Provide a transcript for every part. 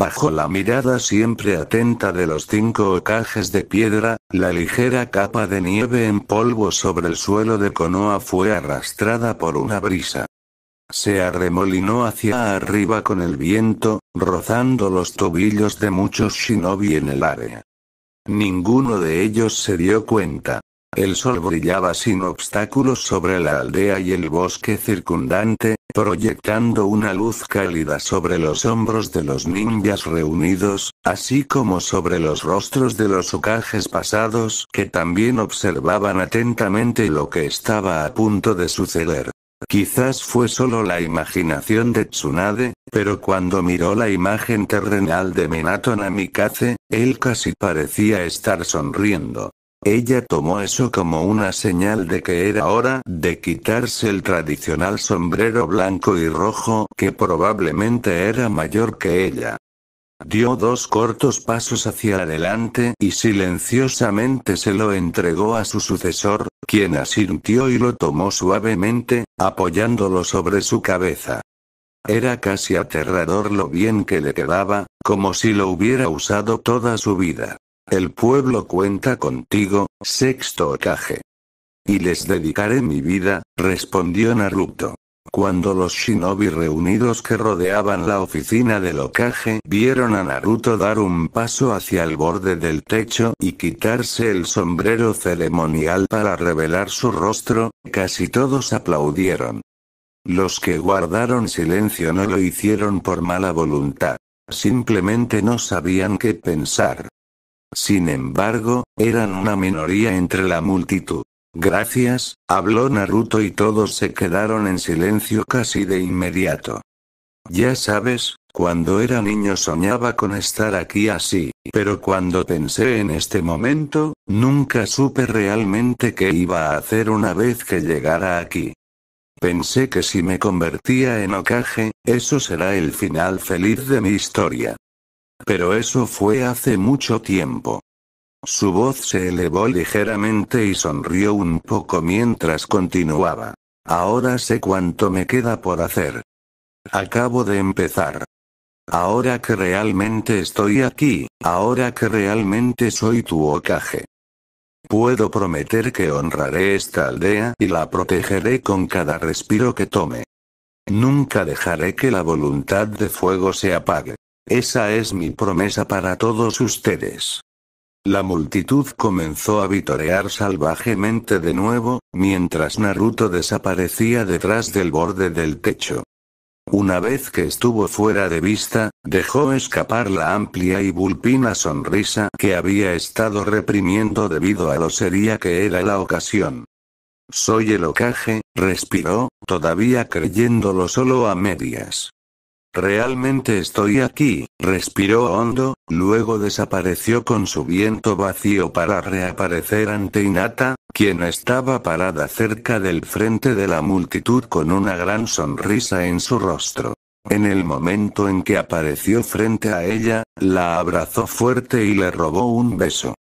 bajo la mirada siempre atenta de los cinco ocajes de piedra, la ligera capa de nieve en polvo sobre el suelo de Konoa fue arrastrada por una brisa. Se arremolinó hacia arriba con el viento, rozando los tobillos de muchos shinobi en el área. Ninguno de ellos se dio cuenta. El sol brillaba sin obstáculos sobre la aldea y el bosque circundante, proyectando una luz cálida sobre los hombros de los ninjas reunidos, así como sobre los rostros de los ocajes pasados que también observaban atentamente lo que estaba a punto de suceder. Quizás fue solo la imaginación de Tsunade, pero cuando miró la imagen terrenal de Minato Namikaze, él casi parecía estar sonriendo. Ella tomó eso como una señal de que era hora de quitarse el tradicional sombrero blanco y rojo, que probablemente era mayor que ella. Dio dos cortos pasos hacia adelante y silenciosamente se lo entregó a su sucesor, quien asintió y lo tomó suavemente, apoyándolo sobre su cabeza. Era casi aterrador lo bien que le quedaba, como si lo hubiera usado toda su vida. El pueblo cuenta contigo, sexto Okage. Y les dedicaré mi vida, respondió Naruto. Cuando los shinobi reunidos que rodeaban la oficina del Okage vieron a Naruto dar un paso hacia el borde del techo y quitarse el sombrero ceremonial para revelar su rostro, casi todos aplaudieron. Los que guardaron silencio no lo hicieron por mala voluntad. Simplemente no sabían qué pensar. Sin embargo, eran una minoría entre la multitud. Gracias, habló Naruto y todos se quedaron en silencio casi de inmediato. Ya sabes, cuando era niño soñaba con estar aquí así, pero cuando pensé en este momento, nunca supe realmente qué iba a hacer una vez que llegara aquí. Pensé que si me convertía en Okage, eso será el final feliz de mi historia. Pero eso fue hace mucho tiempo. Su voz se elevó ligeramente y sonrió un poco mientras continuaba. Ahora sé cuánto me queda por hacer. Acabo de empezar. Ahora que realmente estoy aquí, ahora que realmente soy tu ocaje. Puedo prometer que honraré esta aldea y la protegeré con cada respiro que tome. Nunca dejaré que la voluntad de fuego se apague. Esa es mi promesa para todos ustedes. La multitud comenzó a vitorear salvajemente de nuevo, mientras Naruto desaparecía detrás del borde del techo. Una vez que estuvo fuera de vista, dejó escapar la amplia y vulpina sonrisa que había estado reprimiendo debido a lo seria que era la ocasión. Soy el ocaje, respiró, todavía creyéndolo solo a medias. Realmente estoy aquí, respiró hondo, luego desapareció con su viento vacío para reaparecer ante Inata, quien estaba parada cerca del frente de la multitud con una gran sonrisa en su rostro. En el momento en que apareció frente a ella, la abrazó fuerte y le robó un beso.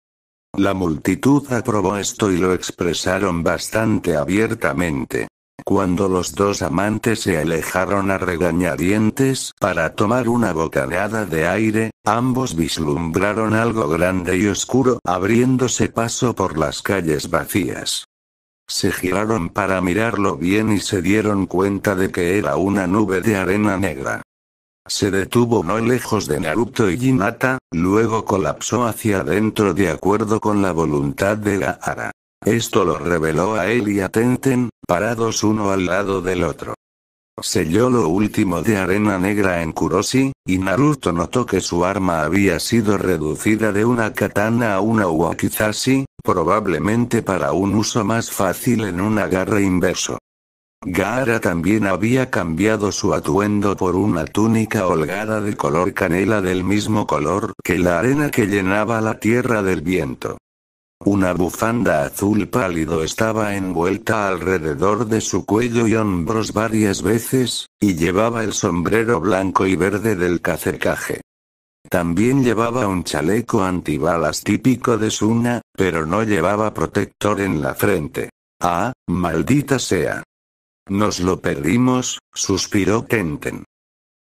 La multitud aprobó esto y lo expresaron bastante abiertamente. Cuando los dos amantes se alejaron a regañadientes para tomar una bocanada de aire, ambos vislumbraron algo grande y oscuro abriéndose paso por las calles vacías. Se giraron para mirarlo bien y se dieron cuenta de que era una nube de arena negra. Se detuvo no lejos de Naruto y Hinata, luego colapsó hacia adentro de acuerdo con la voluntad de Gaara. Esto lo reveló a él y a Tenten, parados uno al lado del otro. Selló lo último de arena negra en Kurosi, y Naruto notó que su arma había sido reducida de una katana a una wakizashi, probablemente para un uso más fácil en un agarre inverso. Gaara también había cambiado su atuendo por una túnica holgada de color canela del mismo color que la arena que llenaba la tierra del viento. Una bufanda azul pálido estaba envuelta alrededor de su cuello y hombros varias veces, y llevaba el sombrero blanco y verde del cacercaje. También llevaba un chaleco antibalas típico de Suna, pero no llevaba protector en la frente. Ah, maldita sea. Nos lo perdimos, suspiró Kenten.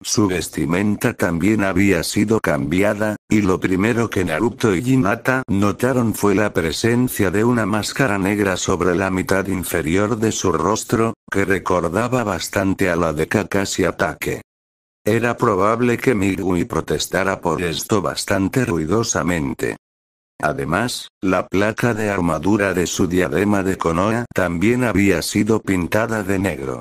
Su vestimenta también había sido cambiada, y lo primero que Naruto y Hinata notaron fue la presencia de una máscara negra sobre la mitad inferior de su rostro, que recordaba bastante a la de Kakashi Ataque. Era probable que Migui protestara por esto bastante ruidosamente. Además, la placa de armadura de su diadema de Konoha también había sido pintada de negro.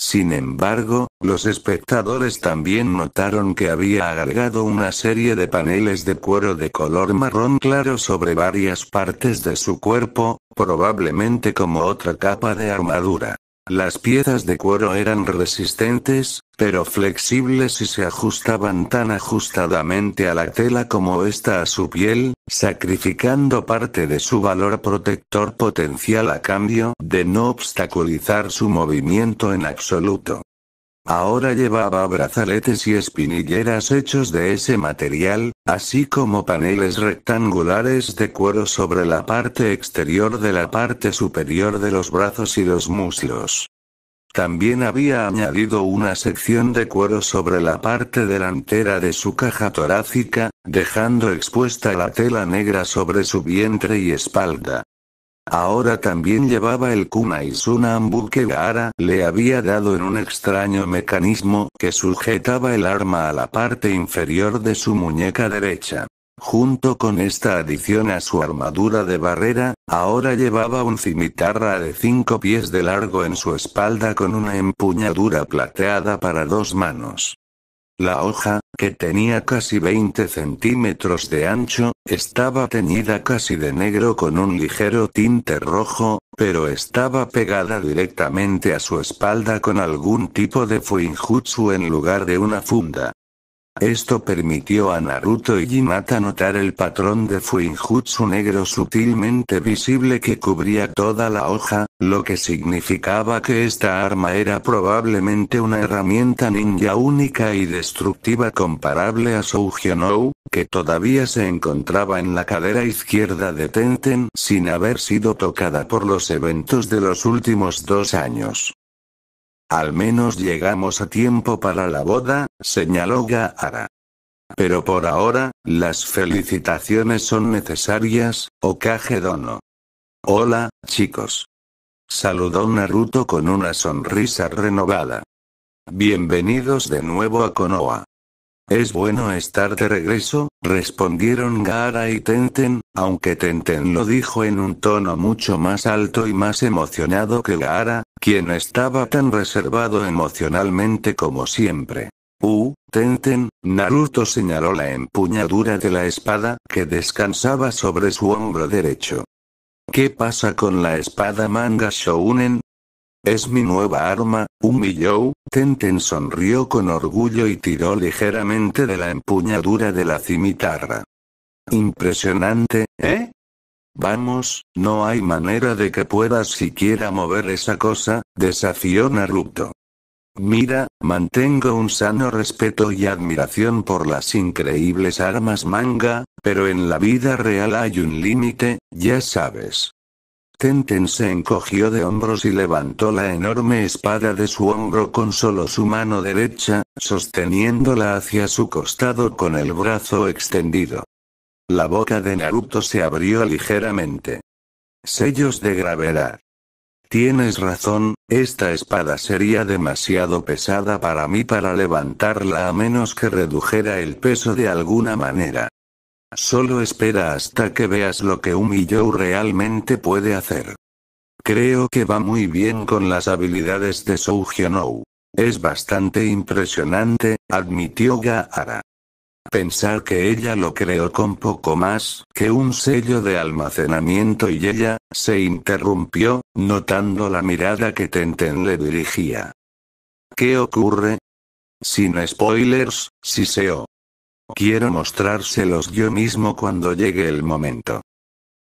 Sin embargo, los espectadores también notaron que había agregado una serie de paneles de cuero de color marrón claro sobre varias partes de su cuerpo, probablemente como otra capa de armadura. Las piezas de cuero eran resistentes, pero flexibles y se ajustaban tan ajustadamente a la tela como esta a su piel, sacrificando parte de su valor protector potencial a cambio de no obstaculizar su movimiento en absoluto. Ahora llevaba brazaletes y espinilleras hechos de ese material, así como paneles rectangulares de cuero sobre la parte exterior de la parte superior de los brazos y los muslos. También había añadido una sección de cuero sobre la parte delantera de su caja torácica, dejando expuesta la tela negra sobre su vientre y espalda. Ahora también llevaba el Kuma Sunambu que Gaara le había dado en un extraño mecanismo que sujetaba el arma a la parte inferior de su muñeca derecha. Junto con esta adición a su armadura de barrera, ahora llevaba un cimitarra de cinco pies de largo en su espalda con una empuñadura plateada para dos manos. La hoja, que tenía casi 20 centímetros de ancho, estaba teñida casi de negro con un ligero tinte rojo, pero estaba pegada directamente a su espalda con algún tipo de fuinjutsu en lugar de una funda. Esto permitió a Naruto y Jinata notar el patrón de Fuinjutsu negro sutilmente visible que cubría toda la hoja, lo que significaba que esta arma era probablemente una herramienta ninja única y destructiva comparable a Soujionou, que todavía se encontraba en la cadera izquierda de Tenten sin haber sido tocada por los eventos de los últimos dos años. Al menos llegamos a tiempo para la boda, señaló Gaara. Pero por ahora, las felicitaciones son necesarias, Okage Dono. Hola, chicos. Saludó Naruto con una sonrisa renovada. Bienvenidos de nuevo a Konoha. Es bueno estar de regreso, respondieron Gaara y Tenten, aunque Tenten lo dijo en un tono mucho más alto y más emocionado que Gaara, quien estaba tan reservado emocionalmente como siempre. Uh, Tenten, Naruto señaló la empuñadura de la espada que descansaba sobre su hombro derecho. ¿Qué pasa con la espada manga Shounen? Es mi nueva arma, humilló, Tenten sonrió con orgullo y tiró ligeramente de la empuñadura de la cimitarra. Impresionante, ¿eh? Vamos, no hay manera de que puedas siquiera mover esa cosa, desafió Naruto. Mira, mantengo un sano respeto y admiración por las increíbles armas manga, pero en la vida real hay un límite, ya sabes. Tenten se encogió de hombros y levantó la enorme espada de su hombro con solo su mano derecha, sosteniéndola hacia su costado con el brazo extendido. La boca de Naruto se abrió ligeramente. Sellos de gravedad. Tienes razón, esta espada sería demasiado pesada para mí para levantarla a menos que redujera el peso de alguna manera. Solo espera hasta que veas lo que un realmente puede hacer. Creo que va muy bien con las habilidades de Soujionou. Es bastante impresionante, admitió Gaara. Pensar que ella lo creó con poco más que un sello de almacenamiento y ella, se interrumpió, notando la mirada que Tenten le dirigía. ¿Qué ocurre? Sin spoilers, Siseo. Quiero mostrárselos yo mismo cuando llegue el momento.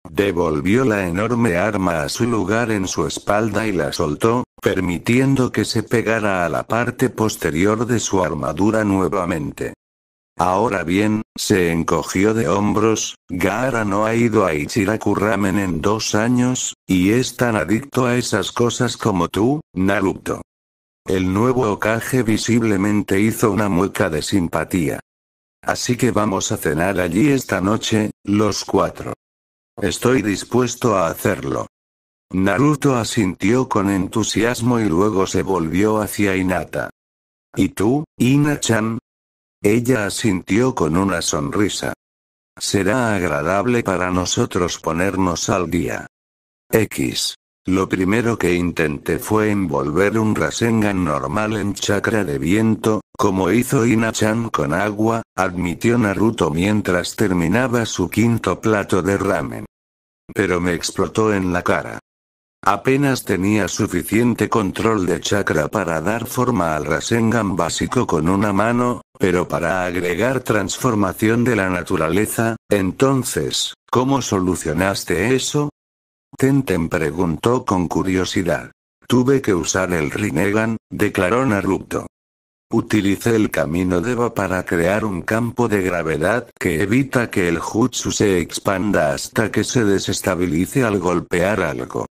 Devolvió la enorme arma a su lugar en su espalda y la soltó, permitiendo que se pegara a la parte posterior de su armadura nuevamente. Ahora bien, se encogió de hombros, Gaara no ha ido a Ichiraku Ramen en dos años, y es tan adicto a esas cosas como tú, Naruto. El nuevo Okage visiblemente hizo una mueca de simpatía. Así que vamos a cenar allí esta noche, los cuatro. Estoy dispuesto a hacerlo. Naruto asintió con entusiasmo y luego se volvió hacia Inata. ¿Y tú, Ina-chan? Ella asintió con una sonrisa. Será agradable para nosotros ponernos al día. X. Lo primero que intenté fue envolver un Rasengan normal en chakra de viento, como hizo Ina-chan con agua, admitió Naruto mientras terminaba su quinto plato de ramen. Pero me explotó en la cara. Apenas tenía suficiente control de chakra para dar forma al Rasengan básico con una mano, pero para agregar transformación de la naturaleza, entonces, ¿cómo solucionaste eso? Tenten preguntó con curiosidad. Tuve que usar el Rinnegan, declaró Naruto. Utilicé el camino Deva para crear un campo de gravedad que evita que el jutsu se expanda hasta que se desestabilice al golpear algo.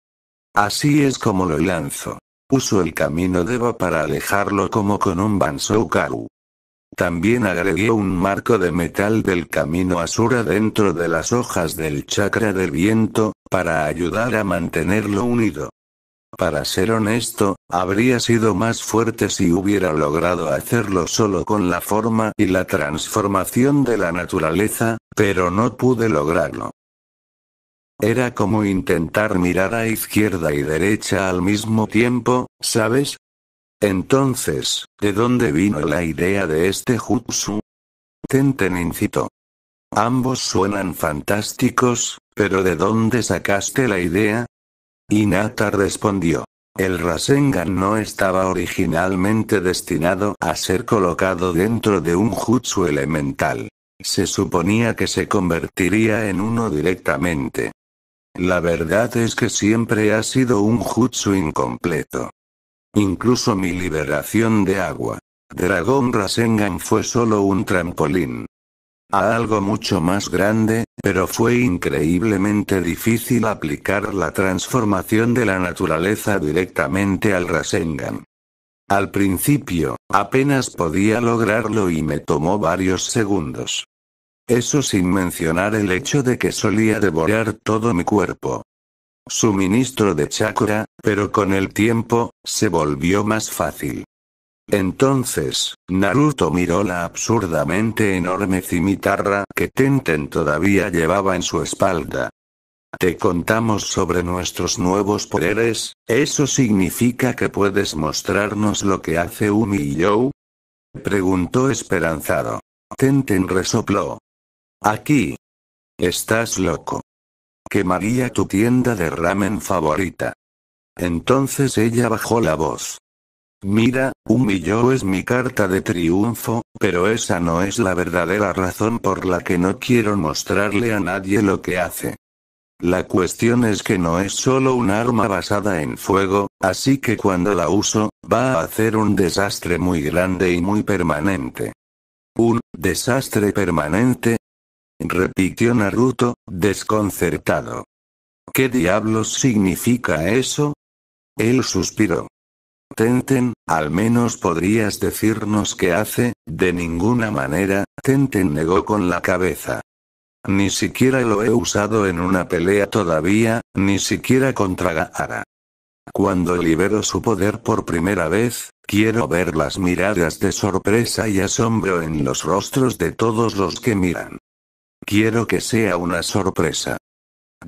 Así es como lo lanzo. Uso el camino Eva para alejarlo como con un Bansoukaru. También agregué un marco de metal del camino Asura dentro de las hojas del chakra del viento, para ayudar a mantenerlo unido. Para ser honesto, habría sido más fuerte si hubiera logrado hacerlo solo con la forma y la transformación de la naturaleza, pero no pude lograrlo. Era como intentar mirar a izquierda y derecha al mismo tiempo, ¿sabes? Entonces, ¿de dónde vino la idea de este jutsu? Tenten incitó. Ambos suenan fantásticos, ¿Pero de dónde sacaste la idea? Inata respondió. El Rasengan no estaba originalmente destinado a ser colocado dentro de un jutsu elemental. Se suponía que se convertiría en uno directamente. La verdad es que siempre ha sido un jutsu incompleto. Incluso mi liberación de agua. Dragón Rasengan fue solo un trampolín a algo mucho más grande, pero fue increíblemente difícil aplicar la transformación de la naturaleza directamente al Rasengan. Al principio, apenas podía lograrlo y me tomó varios segundos. Eso sin mencionar el hecho de que solía devorar todo mi cuerpo. Suministro de chakra, pero con el tiempo, se volvió más fácil. Entonces, Naruto miró la absurdamente enorme cimitarra que Tenten todavía llevaba en su espalda. Te contamos sobre nuestros nuevos poderes, ¿eso significa que puedes mostrarnos lo que hace Umi y Joe? Preguntó esperanzado. Tenten resopló. Aquí. Estás loco. Quemaría tu tienda de ramen favorita. Entonces ella bajó la voz. Mira, un es mi carta de triunfo, pero esa no es la verdadera razón por la que no quiero mostrarle a nadie lo que hace. La cuestión es que no es solo un arma basada en fuego, así que cuando la uso, va a hacer un desastre muy grande y muy permanente. Un desastre permanente, repitió Naruto, desconcertado. ¿Qué diablos significa eso? Él suspiró. Tenten, al menos podrías decirnos qué hace, de ninguna manera, Tenten negó con la cabeza. Ni siquiera lo he usado en una pelea todavía, ni siquiera contra Gaara. Cuando libero su poder por primera vez, quiero ver las miradas de sorpresa y asombro en los rostros de todos los que miran. Quiero que sea una sorpresa.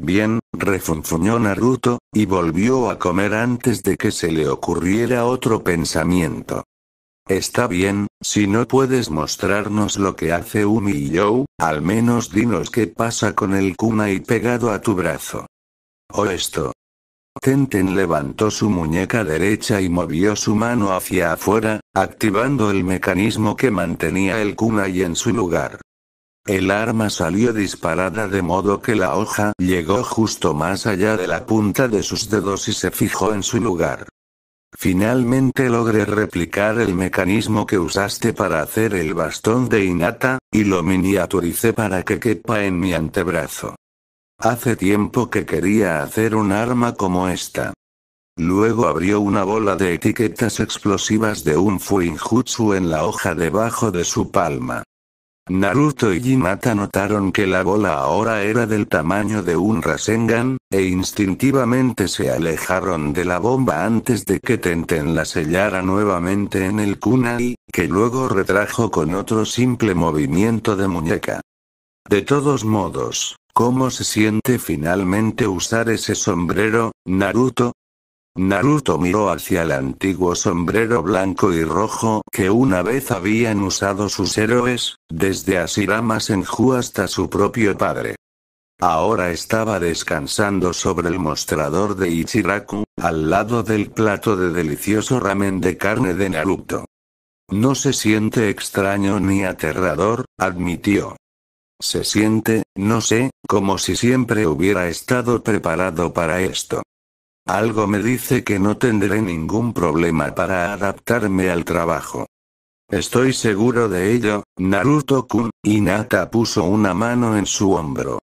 Bien, refunfuñó Naruto, y volvió a comer antes de que se le ocurriera otro pensamiento. Está bien, si no puedes mostrarnos lo que hace Umi y Joe, al menos dinos qué pasa con el kunai pegado a tu brazo. O esto. Tenten levantó su muñeca derecha y movió su mano hacia afuera, activando el mecanismo que mantenía el Kunai en su lugar. El arma salió disparada de modo que la hoja llegó justo más allá de la punta de sus dedos y se fijó en su lugar. Finalmente logré replicar el mecanismo que usaste para hacer el bastón de Inata, y lo miniaturicé para que quepa en mi antebrazo. Hace tiempo que quería hacer un arma como esta. Luego abrió una bola de etiquetas explosivas de un Fuinjutsu en la hoja debajo de su palma. Naruto y Hinata notaron que la bola ahora era del tamaño de un Rasengan, e instintivamente se alejaron de la bomba antes de que Tenten la sellara nuevamente en el kunai, que luego retrajo con otro simple movimiento de muñeca. De todos modos, ¿cómo se siente finalmente usar ese sombrero, Naruto? Naruto miró hacia el antiguo sombrero blanco y rojo que una vez habían usado sus héroes, desde Asirama Senju hasta su propio padre. Ahora estaba descansando sobre el mostrador de Ichiraku, al lado del plato de delicioso ramen de carne de Naruto. No se siente extraño ni aterrador, admitió. Se siente, no sé, como si siempre hubiera estado preparado para esto. Algo me dice que no tendré ningún problema para adaptarme al trabajo. Estoy seguro de ello, Naruto-kun, y Nata puso una mano en su hombro.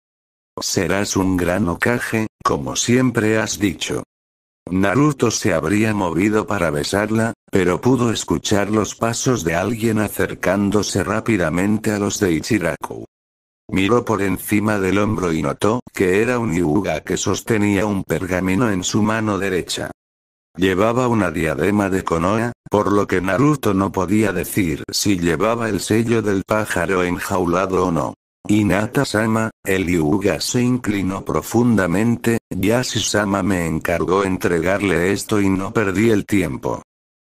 Serás un gran ocaje, como siempre has dicho. Naruto se habría movido para besarla, pero pudo escuchar los pasos de alguien acercándose rápidamente a los de Ichiraku. Miró por encima del hombro y notó que era un Yuga que sostenía un pergamino en su mano derecha. Llevaba una diadema de Konoha, por lo que Naruto no podía decir si llevaba el sello del pájaro enjaulado o no. Hinata-sama, el Yuga se inclinó profundamente, si sama me encargó entregarle esto y no perdí el tiempo.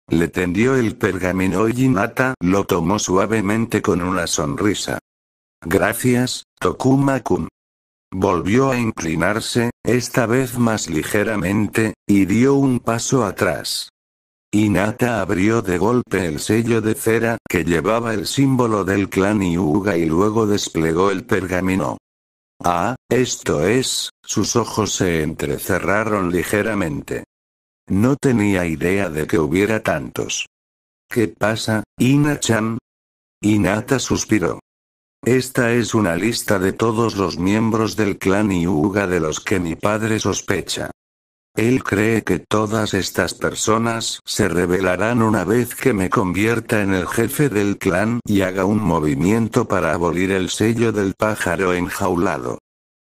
Le tendió el pergamino y Inata lo tomó suavemente con una sonrisa. Gracias, Tokuma-kun. Volvió a inclinarse, esta vez más ligeramente, y dio un paso atrás. Inata abrió de golpe el sello de cera que llevaba el símbolo del clan Yuga y luego desplegó el pergamino. Ah, esto es, sus ojos se entrecerraron ligeramente. No tenía idea de que hubiera tantos. ¿Qué pasa, Inachan? chan suspiró. Esta es una lista de todos los miembros del clan Yuga de los que mi padre sospecha. Él cree que todas estas personas se revelarán una vez que me convierta en el jefe del clan y haga un movimiento para abolir el sello del pájaro enjaulado.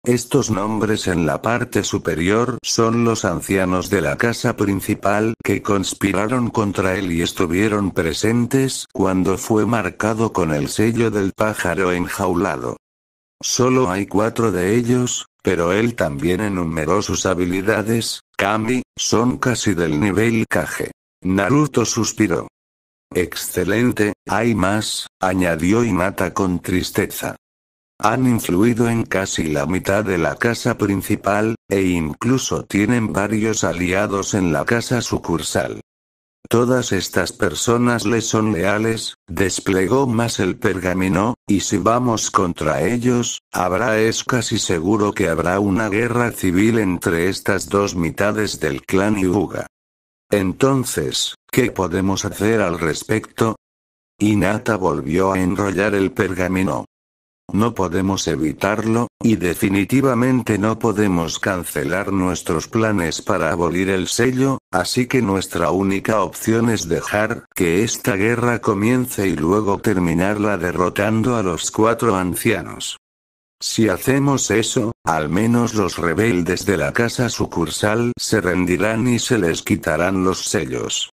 Estos nombres en la parte superior son los ancianos de la casa principal que conspiraron contra él y estuvieron presentes cuando fue marcado con el sello del pájaro enjaulado. Solo hay cuatro de ellos, pero él también enumeró sus habilidades, Kami, son casi del nivel Kage. Naruto suspiró. Excelente, hay más, añadió Inata con tristeza. Han influido en casi la mitad de la casa principal, e incluso tienen varios aliados en la casa sucursal. Todas estas personas le son leales, desplegó más el pergamino, y si vamos contra ellos, habrá es casi seguro que habrá una guerra civil entre estas dos mitades del clan Yuga. Entonces, ¿qué podemos hacer al respecto? Inata volvió a enrollar el pergamino no podemos evitarlo, y definitivamente no podemos cancelar nuestros planes para abolir el sello, así que nuestra única opción es dejar que esta guerra comience y luego terminarla derrotando a los cuatro ancianos. Si hacemos eso, al menos los rebeldes de la casa sucursal se rendirán y se les quitarán los sellos.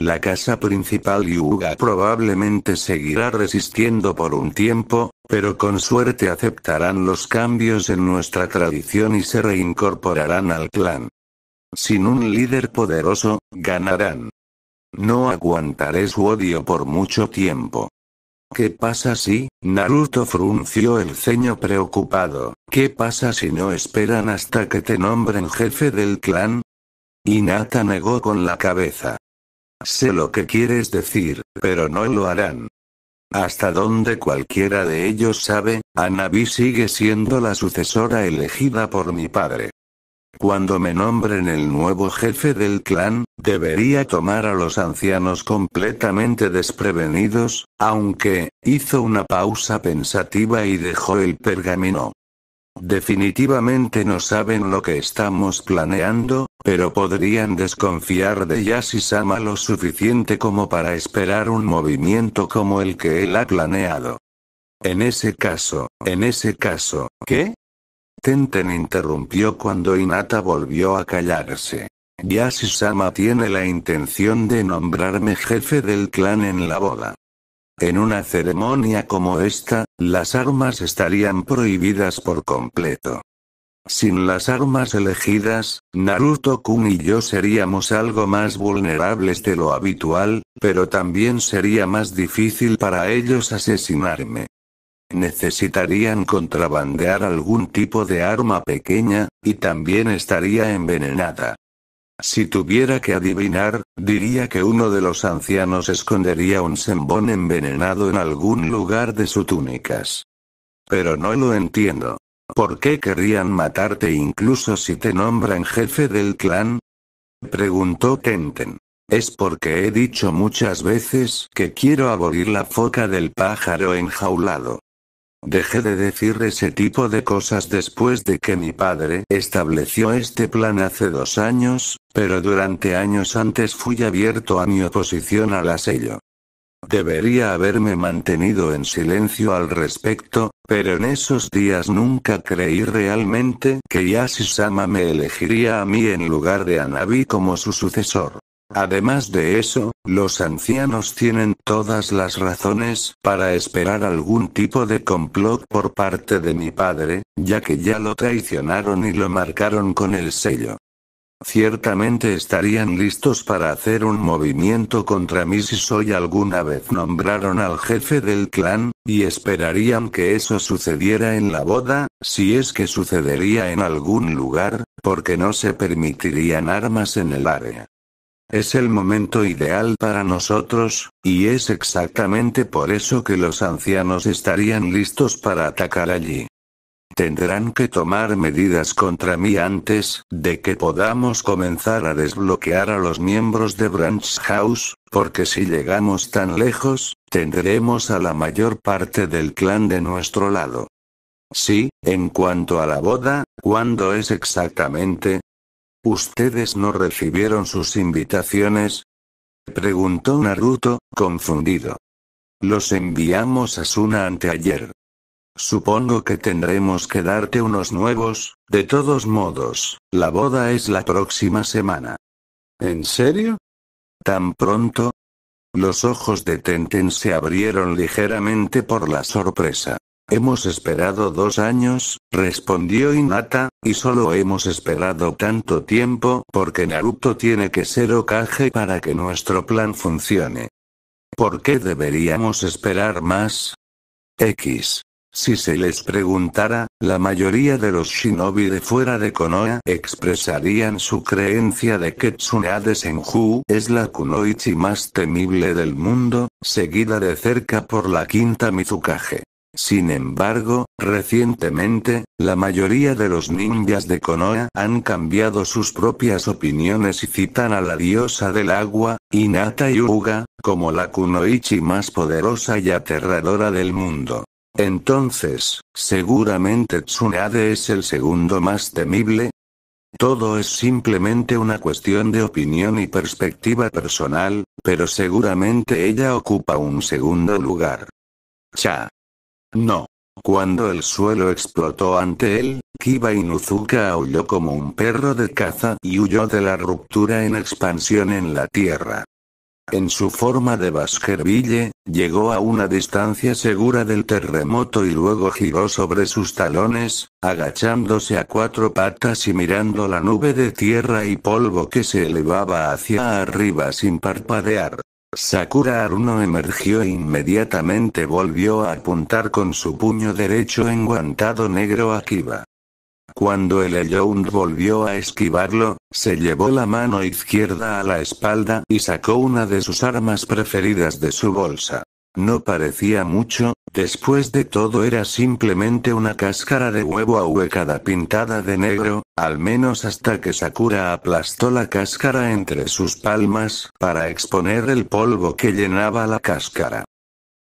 La casa principal Yuga probablemente seguirá resistiendo por un tiempo, pero con suerte aceptarán los cambios en nuestra tradición y se reincorporarán al clan. Sin un líder poderoso, ganarán. No aguantaré su odio por mucho tiempo. ¿Qué pasa si? Naruto frunció el ceño preocupado. ¿Qué pasa si no esperan hasta que te nombren jefe del clan? Inata negó con la cabeza. Sé lo que quieres decir, pero no lo harán. Hasta donde cualquiera de ellos sabe, Anabi sigue siendo la sucesora elegida por mi padre. Cuando me nombren el nuevo jefe del clan, debería tomar a los ancianos completamente desprevenidos, aunque, hizo una pausa pensativa y dejó el pergamino. Definitivamente no saben lo que estamos planeando, pero podrían desconfiar de Yasisama lo suficiente como para esperar un movimiento como el que él ha planeado. En ese caso, en ese caso, ¿qué? Tenten interrumpió cuando Inata volvió a callarse. yasisama tiene la intención de nombrarme jefe del clan en la boda. En una ceremonia como esta, las armas estarían prohibidas por completo. Sin las armas elegidas, Naruto-kun y yo seríamos algo más vulnerables de lo habitual, pero también sería más difícil para ellos asesinarme. Necesitarían contrabandear algún tipo de arma pequeña, y también estaría envenenada. Si tuviera que adivinar, diría que uno de los ancianos escondería un sembón envenenado en algún lugar de su túnicas. Pero no lo entiendo. ¿Por qué querrían matarte incluso si te nombran jefe del clan? Preguntó Tenten. Es porque he dicho muchas veces que quiero abolir la foca del pájaro enjaulado. Dejé de decir ese tipo de cosas después de que mi padre estableció este plan hace dos años, pero durante años antes fui abierto a mi oposición al asello. Debería haberme mantenido en silencio al respecto, pero en esos días nunca creí realmente que Yashisama me elegiría a mí en lugar de Anabi como su sucesor. Además de eso, los ancianos tienen todas las razones para esperar algún tipo de complot por parte de mi padre, ya que ya lo traicionaron y lo marcaron con el sello. Ciertamente estarían listos para hacer un movimiento contra mí si soy alguna vez nombraron al jefe del clan, y esperarían que eso sucediera en la boda, si es que sucedería en algún lugar, porque no se permitirían armas en el área. Es el momento ideal para nosotros, y es exactamente por eso que los ancianos estarían listos para atacar allí. Tendrán que tomar medidas contra mí antes de que podamos comenzar a desbloquear a los miembros de Branch House, porque si llegamos tan lejos, tendremos a la mayor parte del clan de nuestro lado. Sí, en cuanto a la boda, ¿cuándo es exactamente? ¿Ustedes no recibieron sus invitaciones? Preguntó Naruto, confundido. Los enviamos a Suna anteayer. Supongo que tendremos que darte unos nuevos, de todos modos, la boda es la próxima semana. ¿En serio? ¿Tan pronto? Los ojos de Tenten se abrieron ligeramente por la sorpresa. Hemos esperado dos años, respondió Inata, y solo hemos esperado tanto tiempo porque Naruto tiene que ser Okage para que nuestro plan funcione. ¿Por qué deberíamos esperar más? X. Si se les preguntara, la mayoría de los shinobi de fuera de Konoha expresarían su creencia de que Tsunade Senju es la kunoichi más temible del mundo, seguida de cerca por la quinta Mizukage. Sin embargo, recientemente, la mayoría de los ninjas de Konoha han cambiado sus propias opiniones y citan a la diosa del agua, Inata Yuga, como la kunoichi más poderosa y aterradora del mundo. Entonces, seguramente Tsunade es el segundo más temible. Todo es simplemente una cuestión de opinión y perspectiva personal, pero seguramente ella ocupa un segundo lugar. Cha. No. Cuando el suelo explotó ante él, Kiba Inuzuka aulló como un perro de caza y huyó de la ruptura en expansión en la tierra. En su forma de Baskerville, llegó a una distancia segura del terremoto y luego giró sobre sus talones, agachándose a cuatro patas y mirando la nube de tierra y polvo que se elevaba hacia arriba sin parpadear. Sakura Aruno emergió e inmediatamente volvió a apuntar con su puño derecho enguantado negro a Kiba. Cuando el Eyound volvió a esquivarlo, se llevó la mano izquierda a la espalda y sacó una de sus armas preferidas de su bolsa. No parecía mucho, después de todo era simplemente una cáscara de huevo ahuecada pintada de negro, al menos hasta que Sakura aplastó la cáscara entre sus palmas para exponer el polvo que llenaba la cáscara.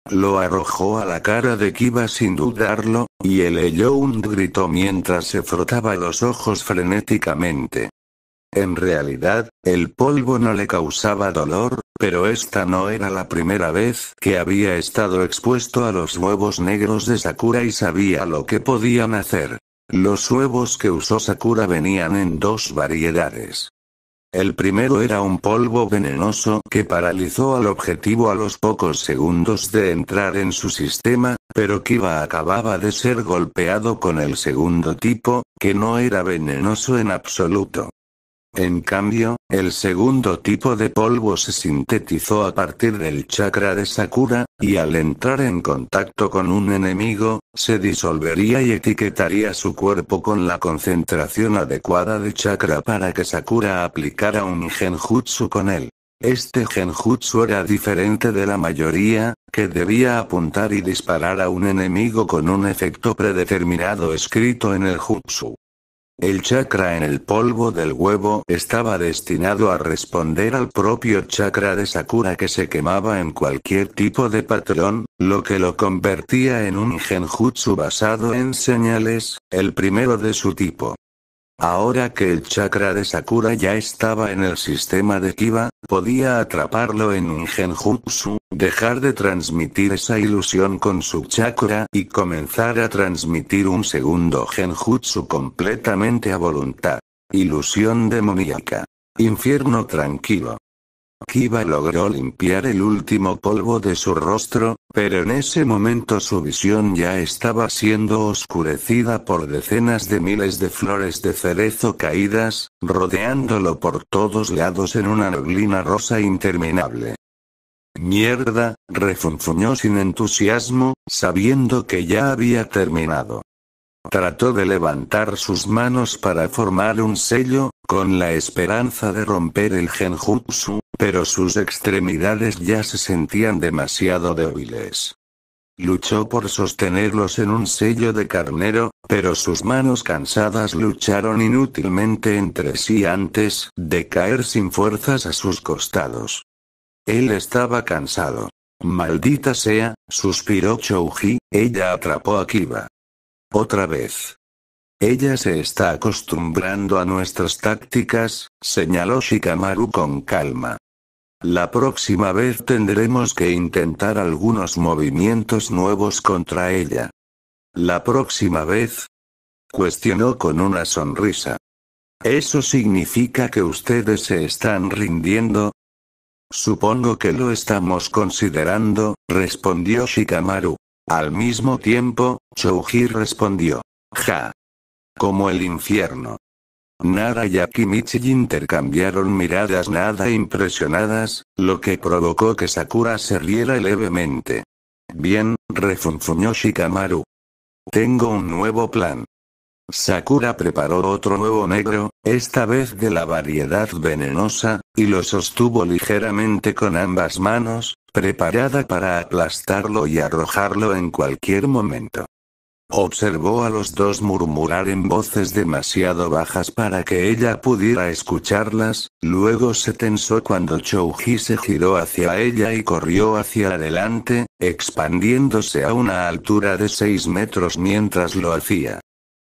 Lo arrojó a la cara de Kiba sin dudarlo, y el un grito mientras se frotaba los ojos frenéticamente. En realidad, el polvo no le causaba dolor, pero esta no era la primera vez que había estado expuesto a los huevos negros de Sakura y sabía lo que podían hacer. Los huevos que usó Sakura venían en dos variedades. El primero era un polvo venenoso que paralizó al objetivo a los pocos segundos de entrar en su sistema, pero Kiba acababa de ser golpeado con el segundo tipo, que no era venenoso en absoluto. En cambio, el segundo tipo de polvo se sintetizó a partir del chakra de Sakura, y al entrar en contacto con un enemigo, se disolvería y etiquetaría su cuerpo con la concentración adecuada de chakra para que Sakura aplicara un genjutsu con él. Este genjutsu era diferente de la mayoría, que debía apuntar y disparar a un enemigo con un efecto predeterminado escrito en el jutsu. El chakra en el polvo del huevo estaba destinado a responder al propio chakra de Sakura que se quemaba en cualquier tipo de patrón, lo que lo convertía en un genjutsu basado en señales, el primero de su tipo. Ahora que el chakra de Sakura ya estaba en el sistema de Kiba, podía atraparlo en un genjutsu, dejar de transmitir esa ilusión con su chakra y comenzar a transmitir un segundo genjutsu completamente a voluntad. Ilusión demoníaca. Infierno tranquilo. Kiba logró limpiar el último polvo de su rostro, pero en ese momento su visión ya estaba siendo oscurecida por decenas de miles de flores de cerezo caídas, rodeándolo por todos lados en una neblina rosa interminable. Mierda, refunfuñó sin entusiasmo, sabiendo que ya había terminado. Trató de levantar sus manos para formar un sello, con la esperanza de romper el genjutsu, pero sus extremidades ya se sentían demasiado débiles. Luchó por sostenerlos en un sello de carnero, pero sus manos cansadas lucharon inútilmente entre sí antes de caer sin fuerzas a sus costados. Él estaba cansado. Maldita sea, suspiró Chouji, ella atrapó a Kiba. Otra vez. Ella se está acostumbrando a nuestras tácticas, señaló Shikamaru con calma. La próxima vez tendremos que intentar algunos movimientos nuevos contra ella. La próxima vez? cuestionó con una sonrisa. ¿Eso significa que ustedes se están rindiendo? Supongo que lo estamos considerando, respondió Shikamaru. Al mismo tiempo, Chouji respondió. Ja. Como el infierno. Nara y Akimichi intercambiaron miradas nada impresionadas, lo que provocó que Sakura se riera levemente. Bien, refunfuñó Shikamaru. Tengo un nuevo plan. Sakura preparó otro nuevo negro, esta vez de la variedad venenosa, y lo sostuvo ligeramente con ambas manos, preparada para aplastarlo y arrojarlo en cualquier momento. Observó a los dos murmurar en voces demasiado bajas para que ella pudiera escucharlas, luego se tensó cuando Chouji se giró hacia ella y corrió hacia adelante, expandiéndose a una altura de seis metros mientras lo hacía.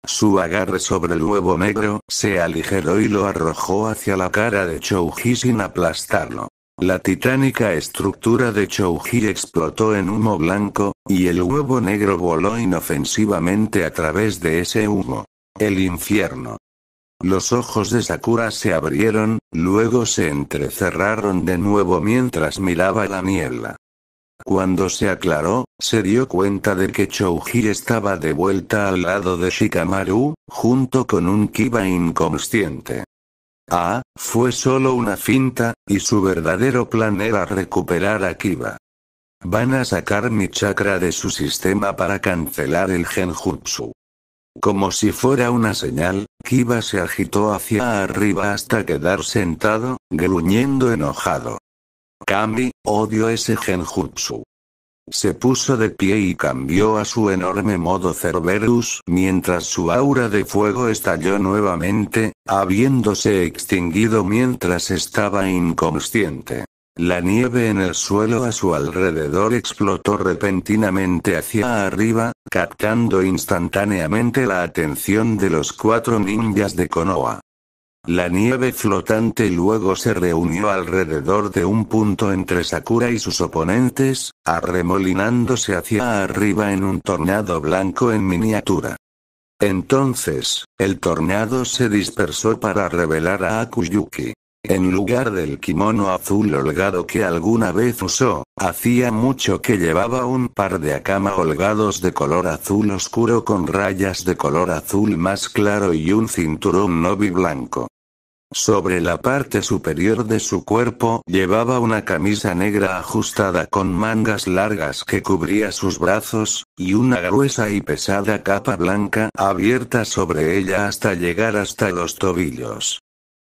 Su agarre sobre el huevo negro se aligeró y lo arrojó hacia la cara de Chouji sin aplastarlo. La titánica estructura de Chouji explotó en humo blanco, y el huevo negro voló inofensivamente a través de ese humo. El infierno. Los ojos de Sakura se abrieron, luego se entrecerraron de nuevo mientras miraba la niebla. Cuando se aclaró, se dio cuenta de que Chouji estaba de vuelta al lado de Shikamaru, junto con un Kiba inconsciente. Ah, fue solo una finta, y su verdadero plan era recuperar a Kiba. Van a sacar mi chakra de su sistema para cancelar el genjutsu. Como si fuera una señal, Kiba se agitó hacia arriba hasta quedar sentado, gruñendo enojado. Ami, odio ese genjutsu. Se puso de pie y cambió a su enorme modo Cerberus mientras su aura de fuego estalló nuevamente, habiéndose extinguido mientras estaba inconsciente. La nieve en el suelo a su alrededor explotó repentinamente hacia arriba, captando instantáneamente la atención de los cuatro ninjas de Konoha. La nieve flotante luego se reunió alrededor de un punto entre Sakura y sus oponentes, arremolinándose hacia arriba en un tornado blanco en miniatura. Entonces, el tornado se dispersó para revelar a Akuyuki. En lugar del kimono azul holgado que alguna vez usó, hacía mucho que llevaba un par de akama holgados de color azul oscuro con rayas de color azul más claro y un cinturón novi blanco. Sobre la parte superior de su cuerpo llevaba una camisa negra ajustada con mangas largas que cubría sus brazos, y una gruesa y pesada capa blanca abierta sobre ella hasta llegar hasta los tobillos.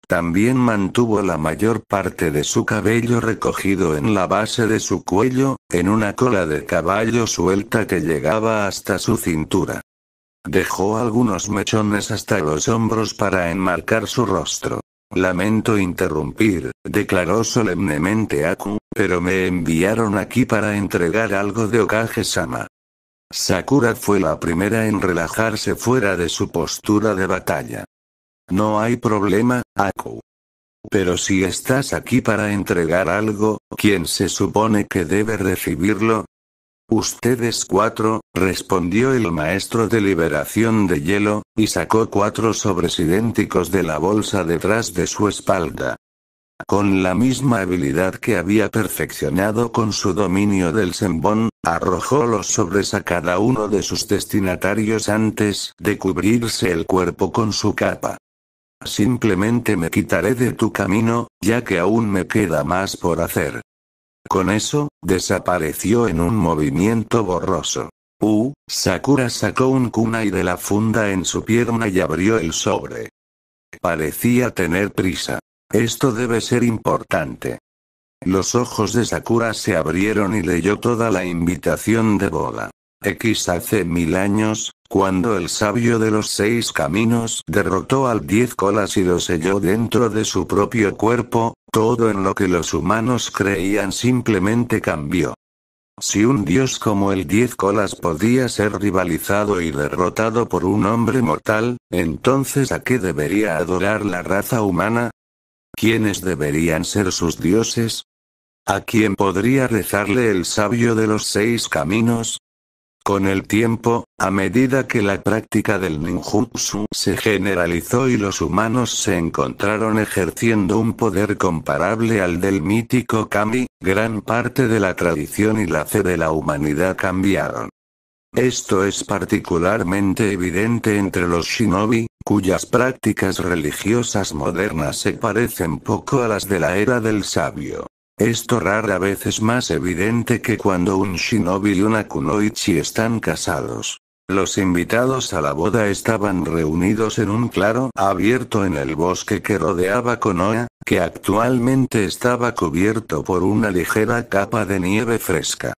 También mantuvo la mayor parte de su cabello recogido en la base de su cuello, en una cola de caballo suelta que llegaba hasta su cintura. Dejó algunos mechones hasta los hombros para enmarcar su rostro. Lamento interrumpir, declaró solemnemente Aku, pero me enviaron aquí para entregar algo de Okage-sama. Sakura fue la primera en relajarse fuera de su postura de batalla. No hay problema, Aku. Pero si estás aquí para entregar algo, ¿quién se supone que debe recibirlo? Ustedes cuatro, respondió el maestro de liberación de hielo, y sacó cuatro sobres idénticos de la bolsa detrás de su espalda. Con la misma habilidad que había perfeccionado con su dominio del sembón, arrojó los sobres a cada uno de sus destinatarios antes de cubrirse el cuerpo con su capa. Simplemente me quitaré de tu camino, ya que aún me queda más por hacer. Con eso, desapareció en un movimiento borroso. Uh, Sakura sacó un kunai de la funda en su pierna y abrió el sobre. Parecía tener prisa. Esto debe ser importante. Los ojos de Sakura se abrieron y leyó toda la invitación de boda. X hace mil años, cuando el sabio de los seis caminos derrotó al diez colas y lo selló dentro de su propio cuerpo, todo en lo que los humanos creían simplemente cambió. Si un dios como el diez colas podía ser rivalizado y derrotado por un hombre mortal, entonces ¿a qué debería adorar la raza humana? ¿Quiénes deberían ser sus dioses? ¿A quién podría rezarle el sabio de los seis caminos? Con el tiempo, a medida que la práctica del ninjutsu se generalizó y los humanos se encontraron ejerciendo un poder comparable al del mítico kami, gran parte de la tradición y la fe de la humanidad cambiaron. Esto es particularmente evidente entre los shinobi, cuyas prácticas religiosas modernas se parecen poco a las de la era del sabio. Esto rara vez es más evidente que cuando un shinobi y una kunoichi están casados. Los invitados a la boda estaban reunidos en un claro abierto en el bosque que rodeaba Konoha, que actualmente estaba cubierto por una ligera capa de nieve fresca.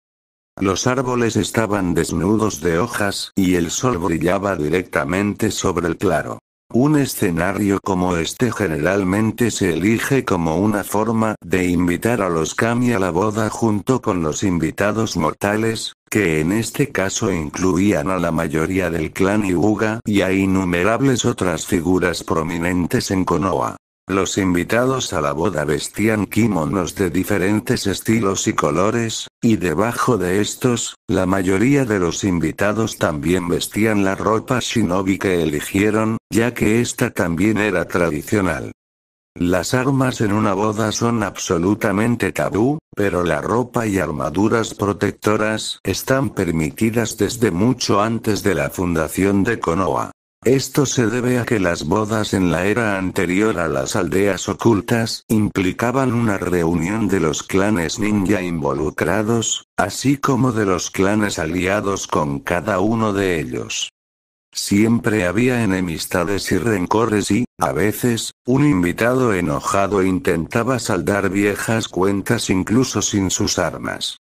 Los árboles estaban desnudos de hojas y el sol brillaba directamente sobre el claro. Un escenario como este generalmente se elige como una forma de invitar a los kami a la boda junto con los invitados mortales, que en este caso incluían a la mayoría del clan Yuga y a innumerables otras figuras prominentes en Konoha. Los invitados a la boda vestían kimonos de diferentes estilos y colores, y debajo de estos, la mayoría de los invitados también vestían la ropa shinobi que eligieron, ya que esta también era tradicional. Las armas en una boda son absolutamente tabú, pero la ropa y armaduras protectoras están permitidas desde mucho antes de la fundación de Konoha. Esto se debe a que las bodas en la era anterior a las aldeas ocultas implicaban una reunión de los clanes ninja involucrados, así como de los clanes aliados con cada uno de ellos. Siempre había enemistades y rencores y, a veces, un invitado enojado intentaba saldar viejas cuentas incluso sin sus armas.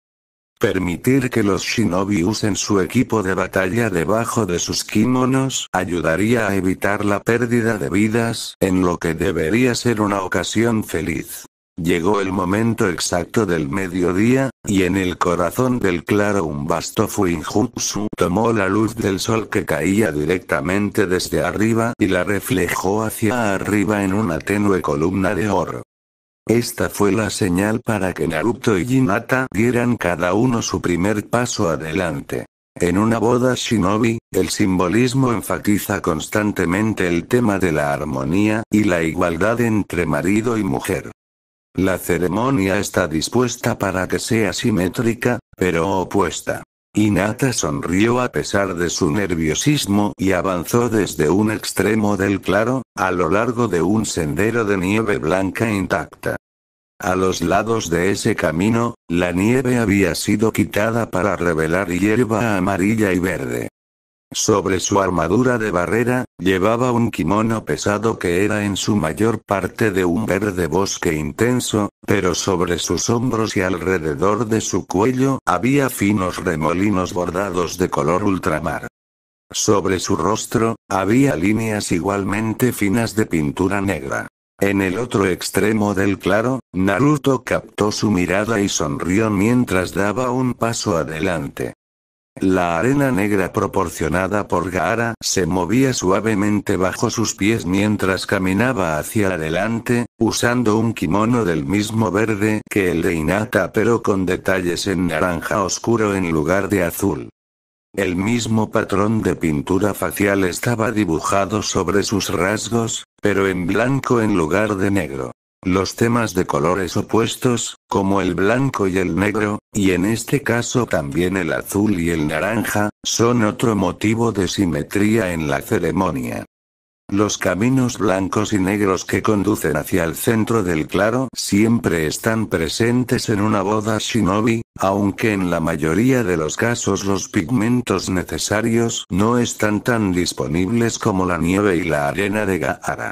Permitir que los shinobi usen su equipo de batalla debajo de sus kimonos ayudaría a evitar la pérdida de vidas, en lo que debería ser una ocasión feliz. Llegó el momento exacto del mediodía, y en el corazón del claro un vasto Fuinjutsu tomó la luz del sol que caía directamente desde arriba y la reflejó hacia arriba en una tenue columna de oro. Esta fue la señal para que Naruto y Hinata dieran cada uno su primer paso adelante. En una boda shinobi, el simbolismo enfatiza constantemente el tema de la armonía y la igualdad entre marido y mujer. La ceremonia está dispuesta para que sea simétrica, pero opuesta. Inata sonrió a pesar de su nerviosismo y avanzó desde un extremo del claro, a lo largo de un sendero de nieve blanca intacta. A los lados de ese camino, la nieve había sido quitada para revelar hierba amarilla y verde. Sobre su armadura de barrera, llevaba un kimono pesado que era en su mayor parte de un verde bosque intenso, pero sobre sus hombros y alrededor de su cuello había finos remolinos bordados de color ultramar. Sobre su rostro, había líneas igualmente finas de pintura negra. En el otro extremo del claro, Naruto captó su mirada y sonrió mientras daba un paso adelante. La arena negra proporcionada por Gaara se movía suavemente bajo sus pies mientras caminaba hacia adelante, usando un kimono del mismo verde que el de Inata pero con detalles en naranja oscuro en lugar de azul. El mismo patrón de pintura facial estaba dibujado sobre sus rasgos, pero en blanco en lugar de negro. Los temas de colores opuestos, como el blanco y el negro, y en este caso también el azul y el naranja, son otro motivo de simetría en la ceremonia. Los caminos blancos y negros que conducen hacia el centro del claro siempre están presentes en una boda shinobi, aunque en la mayoría de los casos los pigmentos necesarios no están tan disponibles como la nieve y la arena de Gaara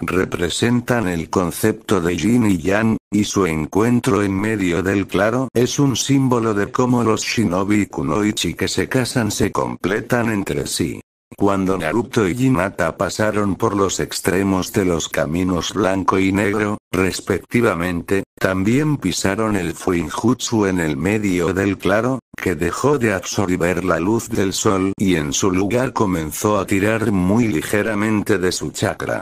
representan el concepto de yin y yang, y su encuentro en medio del claro es un símbolo de cómo los shinobi kunoichi que se casan se completan entre sí. Cuando Naruto y Hinata pasaron por los extremos de los caminos blanco y negro, respectivamente, también pisaron el Fuinjutsu en el medio del claro, que dejó de absorber la luz del sol y en su lugar comenzó a tirar muy ligeramente de su chakra.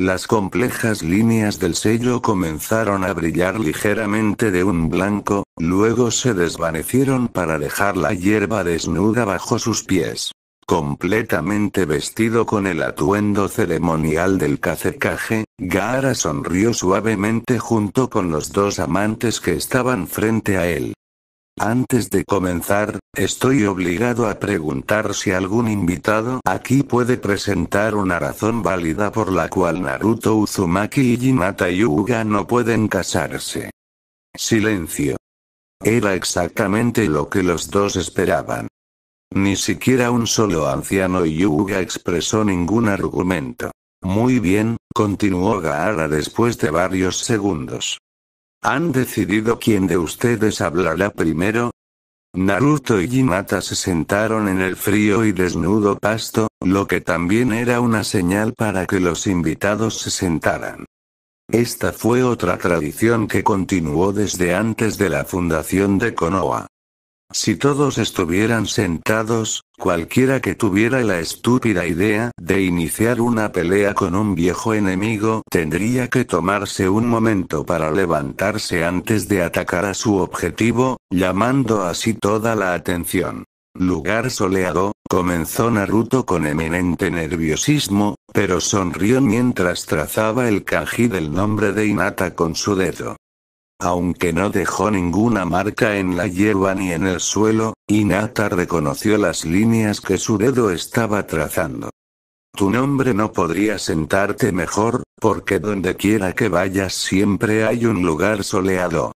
Las complejas líneas del sello comenzaron a brillar ligeramente de un blanco, luego se desvanecieron para dejar la hierba desnuda bajo sus pies. Completamente vestido con el atuendo ceremonial del cacecaje, Gaara sonrió suavemente junto con los dos amantes que estaban frente a él. Antes de comenzar, estoy obligado a preguntar si algún invitado aquí puede presentar una razón válida por la cual Naruto Uzumaki y Hinata Yuga no pueden casarse. Silencio. Era exactamente lo que los dos esperaban. Ni siquiera un solo anciano Yuga expresó ningún argumento. Muy bien, continuó Gaara después de varios segundos. ¿Han decidido quién de ustedes hablará primero? Naruto y Hinata se sentaron en el frío y desnudo pasto, lo que también era una señal para que los invitados se sentaran. Esta fue otra tradición que continuó desde antes de la fundación de Konoha. Si todos estuvieran sentados, cualquiera que tuviera la estúpida idea de iniciar una pelea con un viejo enemigo tendría que tomarse un momento para levantarse antes de atacar a su objetivo, llamando así toda la atención. Lugar soleado, comenzó Naruto con eminente nerviosismo, pero sonrió mientras trazaba el kanji del nombre de Inata con su dedo. Aunque no dejó ninguna marca en la hierba ni en el suelo, Inata reconoció las líneas que su dedo estaba trazando. Tu nombre no podría sentarte mejor, porque donde quiera que vayas siempre hay un lugar soleado.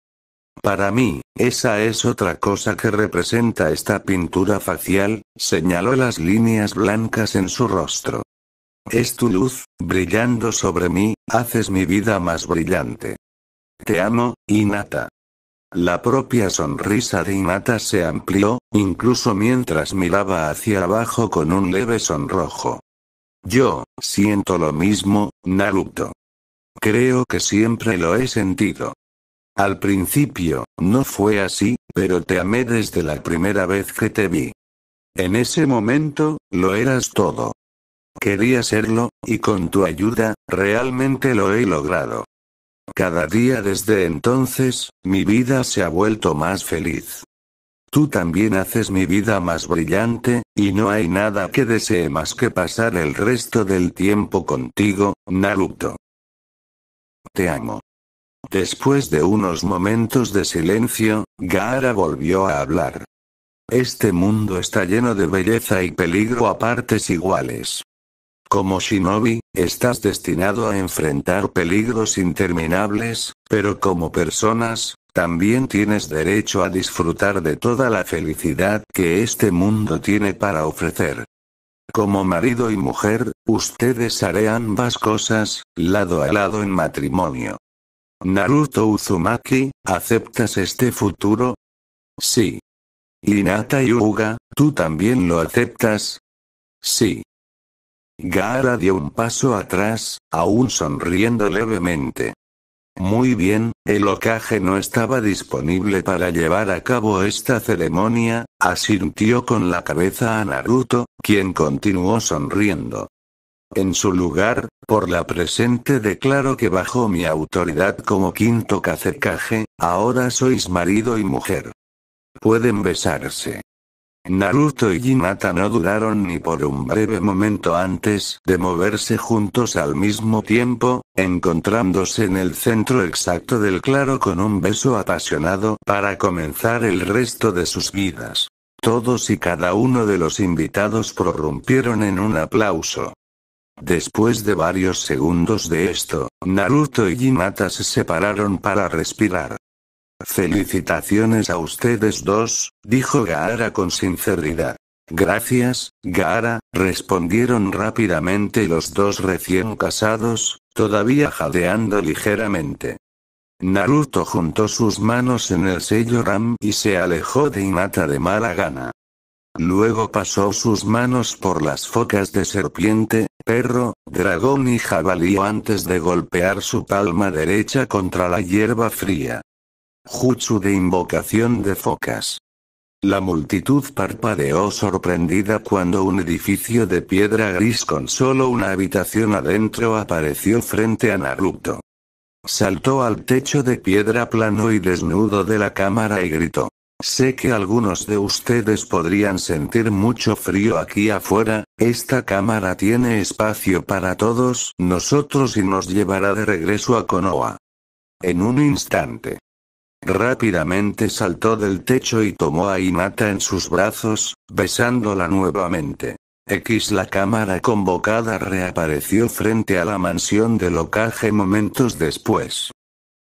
Para mí, esa es otra cosa que representa esta pintura facial, señaló las líneas blancas en su rostro. Es tu luz, brillando sobre mí, haces mi vida más brillante. Te amo, Inata. La propia sonrisa de Inata se amplió, incluso mientras miraba hacia abajo con un leve sonrojo. Yo, siento lo mismo, Naruto. Creo que siempre lo he sentido. Al principio, no fue así, pero te amé desde la primera vez que te vi. En ese momento, lo eras todo. Quería serlo, y con tu ayuda, realmente lo he logrado. Cada día desde entonces, mi vida se ha vuelto más feliz. Tú también haces mi vida más brillante, y no hay nada que desee más que pasar el resto del tiempo contigo, Naruto. Te amo. Después de unos momentos de silencio, Gaara volvió a hablar. Este mundo está lleno de belleza y peligro a partes iguales. Como shinobi, estás destinado a enfrentar peligros interminables, pero como personas, también tienes derecho a disfrutar de toda la felicidad que este mundo tiene para ofrecer. Como marido y mujer, ustedes haré ambas cosas, lado a lado en matrimonio. Naruto Uzumaki, ¿aceptas este futuro? Sí. Hinata Yuga, ¿tú también lo aceptas? Sí. Gaara dio un paso atrás, aún sonriendo levemente. Muy bien, el ocaje no estaba disponible para llevar a cabo esta ceremonia, asintió con la cabeza a Naruto, quien continuó sonriendo. En su lugar, por la presente declaro que bajo mi autoridad como quinto cacercaje, ahora sois marido y mujer. Pueden besarse. Naruto y Hinata no duraron ni por un breve momento antes de moverse juntos al mismo tiempo, encontrándose en el centro exacto del claro con un beso apasionado para comenzar el resto de sus vidas. Todos y cada uno de los invitados prorrumpieron en un aplauso. Después de varios segundos de esto, Naruto y Hinata se separaron para respirar. Felicitaciones a ustedes dos, dijo Gaara con sinceridad. Gracias, Gaara, respondieron rápidamente los dos recién casados, todavía jadeando ligeramente. Naruto juntó sus manos en el sello Ram y se alejó de Inata de mala gana. Luego pasó sus manos por las focas de serpiente, perro, dragón y jabalí antes de golpear su palma derecha contra la hierba fría. Jutsu de invocación de focas. La multitud parpadeó sorprendida cuando un edificio de piedra gris con solo una habitación adentro apareció frente a Naruto. Saltó al techo de piedra plano y desnudo de la cámara y gritó. Sé que algunos de ustedes podrían sentir mucho frío aquí afuera, esta cámara tiene espacio para todos nosotros y nos llevará de regreso a Konoha. En un instante, Rápidamente saltó del techo y tomó a Inata en sus brazos, besándola nuevamente. X La cámara convocada reapareció frente a la mansión de ocaje momentos después.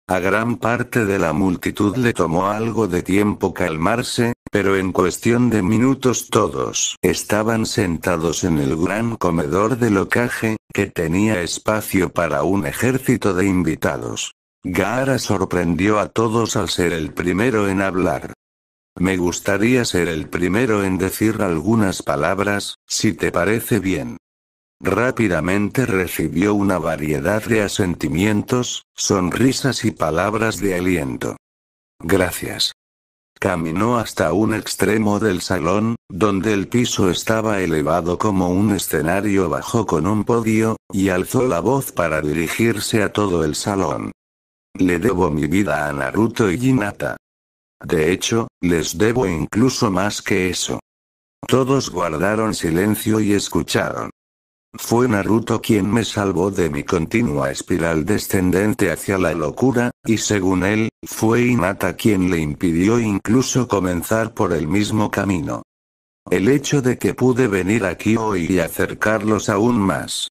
A gran parte de la multitud le tomó algo de tiempo calmarse, pero en cuestión de minutos todos estaban sentados en el gran comedor de locaje, que tenía espacio para un ejército de invitados. Gara sorprendió a todos al ser el primero en hablar. Me gustaría ser el primero en decir algunas palabras, si te parece bien. Rápidamente recibió una variedad de asentimientos, sonrisas y palabras de aliento. Gracias. Caminó hasta un extremo del salón, donde el piso estaba elevado como un escenario bajó con un podio, y alzó la voz para dirigirse a todo el salón. Le debo mi vida a Naruto y Hinata. De hecho, les debo incluso más que eso. Todos guardaron silencio y escucharon. Fue Naruto quien me salvó de mi continua espiral descendente hacia la locura, y según él, fue Hinata quien le impidió incluso comenzar por el mismo camino. El hecho de que pude venir aquí hoy y acercarlos aún más,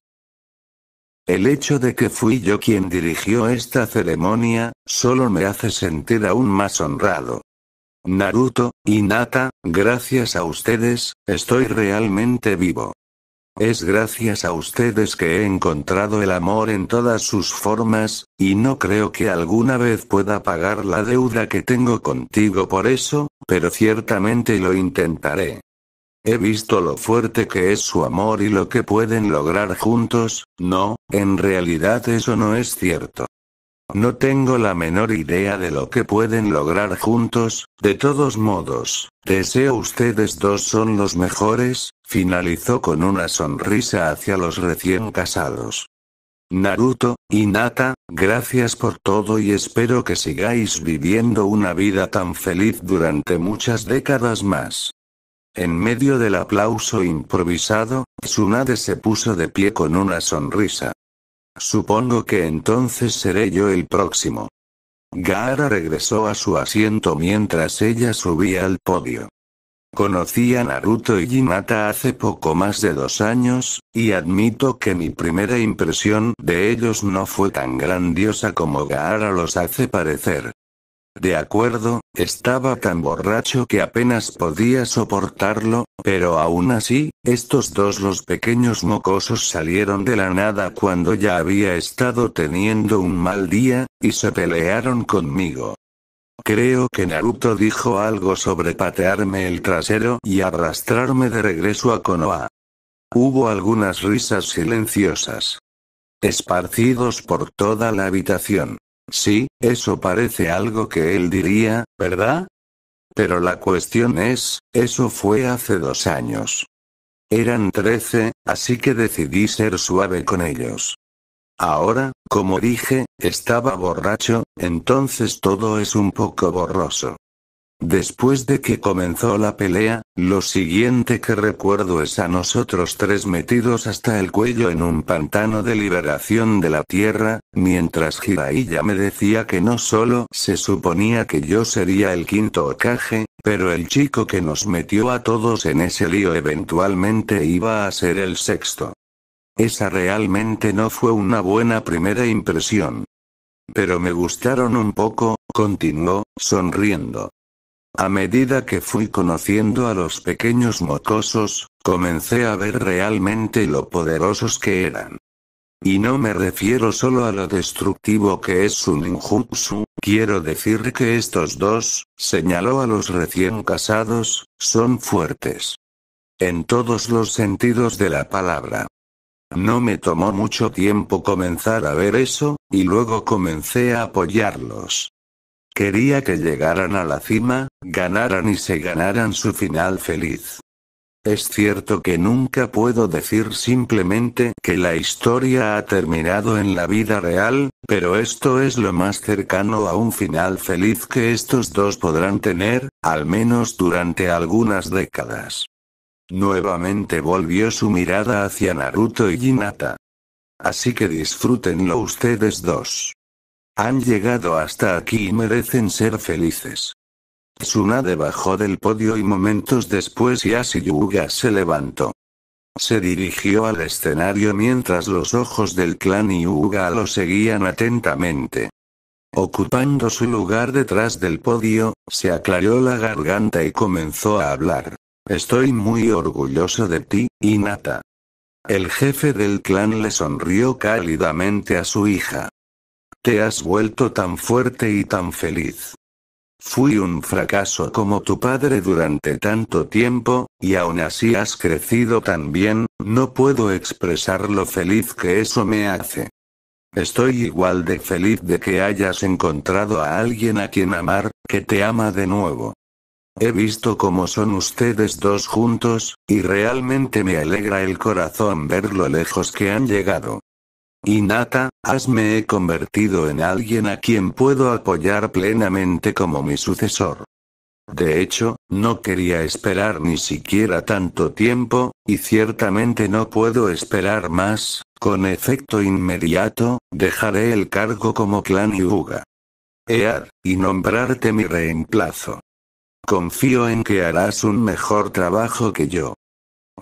el hecho de que fui yo quien dirigió esta ceremonia, solo me hace sentir aún más honrado. Naruto, Nata, gracias a ustedes, estoy realmente vivo. Es gracias a ustedes que he encontrado el amor en todas sus formas, y no creo que alguna vez pueda pagar la deuda que tengo contigo por eso, pero ciertamente lo intentaré. He visto lo fuerte que es su amor y lo que pueden lograr juntos, no, en realidad eso no es cierto. No tengo la menor idea de lo que pueden lograr juntos, de todos modos, deseo ustedes dos son los mejores, finalizó con una sonrisa hacia los recién casados. Naruto, y Nata, gracias por todo y espero que sigáis viviendo una vida tan feliz durante muchas décadas más. En medio del aplauso improvisado, Tsunade se puso de pie con una sonrisa. Supongo que entonces seré yo el próximo. Gaara regresó a su asiento mientras ella subía al podio. Conocí a Naruto y Hinata hace poco más de dos años, y admito que mi primera impresión de ellos no fue tan grandiosa como Gaara los hace parecer. De acuerdo, estaba tan borracho que apenas podía soportarlo, pero aún así, estos dos los pequeños mocosos salieron de la nada cuando ya había estado teniendo un mal día, y se pelearon conmigo. Creo que Naruto dijo algo sobre patearme el trasero y arrastrarme de regreso a Konoha. Hubo algunas risas silenciosas. Esparcidos por toda la habitación. Sí, eso parece algo que él diría, ¿verdad? Pero la cuestión es, eso fue hace dos años. Eran trece, así que decidí ser suave con ellos. Ahora, como dije, estaba borracho, entonces todo es un poco borroso. Después de que comenzó la pelea, lo siguiente que recuerdo es a nosotros tres metidos hasta el cuello en un pantano de liberación de la Tierra, mientras Jiraiya me decía que no solo se suponía que yo sería el quinto ocaje, pero el chico que nos metió a todos en ese lío eventualmente iba a ser el sexto. Esa realmente no fue una buena primera impresión. Pero me gustaron un poco, continuó, sonriendo. A medida que fui conociendo a los pequeños mocosos, comencé a ver realmente lo poderosos que eran. Y no me refiero solo a lo destructivo que es su ninjutsu, quiero decir que estos dos, señaló a los recién casados, son fuertes. En todos los sentidos de la palabra. No me tomó mucho tiempo comenzar a ver eso, y luego comencé a apoyarlos. Quería que llegaran a la cima, ganaran y se ganaran su final feliz. Es cierto que nunca puedo decir simplemente que la historia ha terminado en la vida real, pero esto es lo más cercano a un final feliz que estos dos podrán tener, al menos durante algunas décadas. Nuevamente volvió su mirada hacia Naruto y Hinata. Así que disfrútenlo ustedes dos. Han llegado hasta aquí y merecen ser felices. Tsunade bajó del podio y momentos después Yashi Yuga se levantó. Se dirigió al escenario mientras los ojos del clan Yuga lo seguían atentamente. Ocupando su lugar detrás del podio, se aclaró la garganta y comenzó a hablar. Estoy muy orgulloso de ti, Inata. El jefe del clan le sonrió cálidamente a su hija. Te has vuelto tan fuerte y tan feliz. Fui un fracaso como tu padre durante tanto tiempo, y aún así has crecido tan bien, no puedo expresar lo feliz que eso me hace. Estoy igual de feliz de que hayas encontrado a alguien a quien amar, que te ama de nuevo. He visto cómo son ustedes dos juntos, y realmente me alegra el corazón ver lo lejos que han llegado. Y has me he convertido en alguien a quien puedo apoyar plenamente como mi sucesor. De hecho, no quería esperar ni siquiera tanto tiempo, y ciertamente no puedo esperar más, con efecto inmediato, dejaré el cargo como clan Yuga. Ear, y nombrarte mi reemplazo. Confío en que harás un mejor trabajo que yo.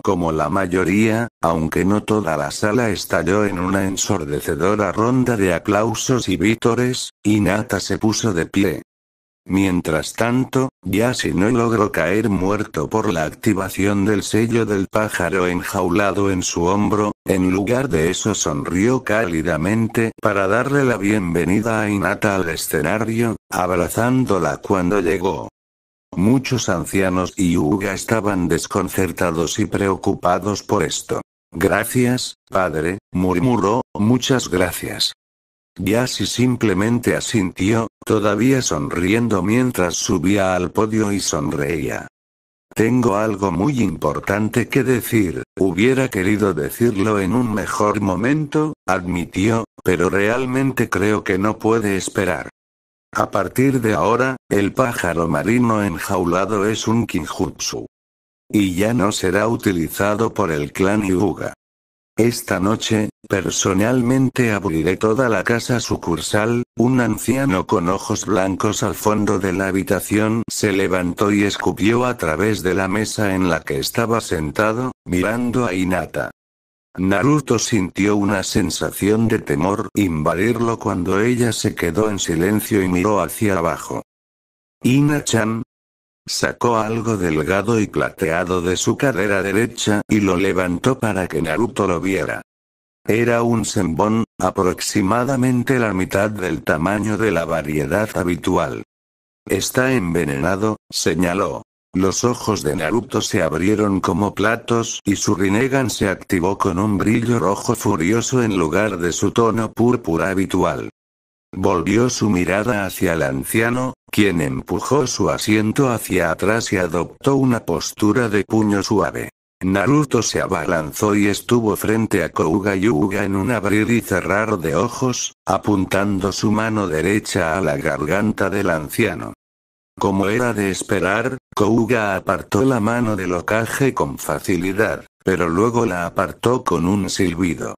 Como la mayoría, aunque no toda la sala estalló en una ensordecedora ronda de aplausos y vítores, Inata se puso de pie. Mientras tanto, no logró caer muerto por la activación del sello del pájaro enjaulado en su hombro, en lugar de eso sonrió cálidamente para darle la bienvenida a Inata al escenario, abrazándola cuando llegó. Muchos ancianos y Uga estaban desconcertados y preocupados por esto. Gracias, padre, murmuró, muchas gracias. Yasi simplemente asintió, todavía sonriendo mientras subía al podio y sonreía. Tengo algo muy importante que decir, hubiera querido decirlo en un mejor momento, admitió, pero realmente creo que no puede esperar. A partir de ahora, el pájaro marino enjaulado es un Kinjutsu. Y ya no será utilizado por el clan Yuga. Esta noche, personalmente abriré toda la casa sucursal, un anciano con ojos blancos al fondo de la habitación se levantó y escupió a través de la mesa en la que estaba sentado, mirando a Inata. Naruto sintió una sensación de temor invadirlo cuando ella se quedó en silencio y miró hacia abajo. Ina-chan. Sacó algo delgado y plateado de su cadera derecha y lo levantó para que Naruto lo viera. Era un sembón, aproximadamente la mitad del tamaño de la variedad habitual. Está envenenado, señaló. Los ojos de Naruto se abrieron como platos y su Rinnegan se activó con un brillo rojo furioso en lugar de su tono púrpura habitual. Volvió su mirada hacia el anciano, quien empujó su asiento hacia atrás y adoptó una postura de puño suave. Naruto se abalanzó y estuvo frente a Kouga Yuga en un abrir y cerrar de ojos, apuntando su mano derecha a la garganta del anciano. Como era de esperar, Kouga apartó la mano del ocaje con facilidad, pero luego la apartó con un silbido.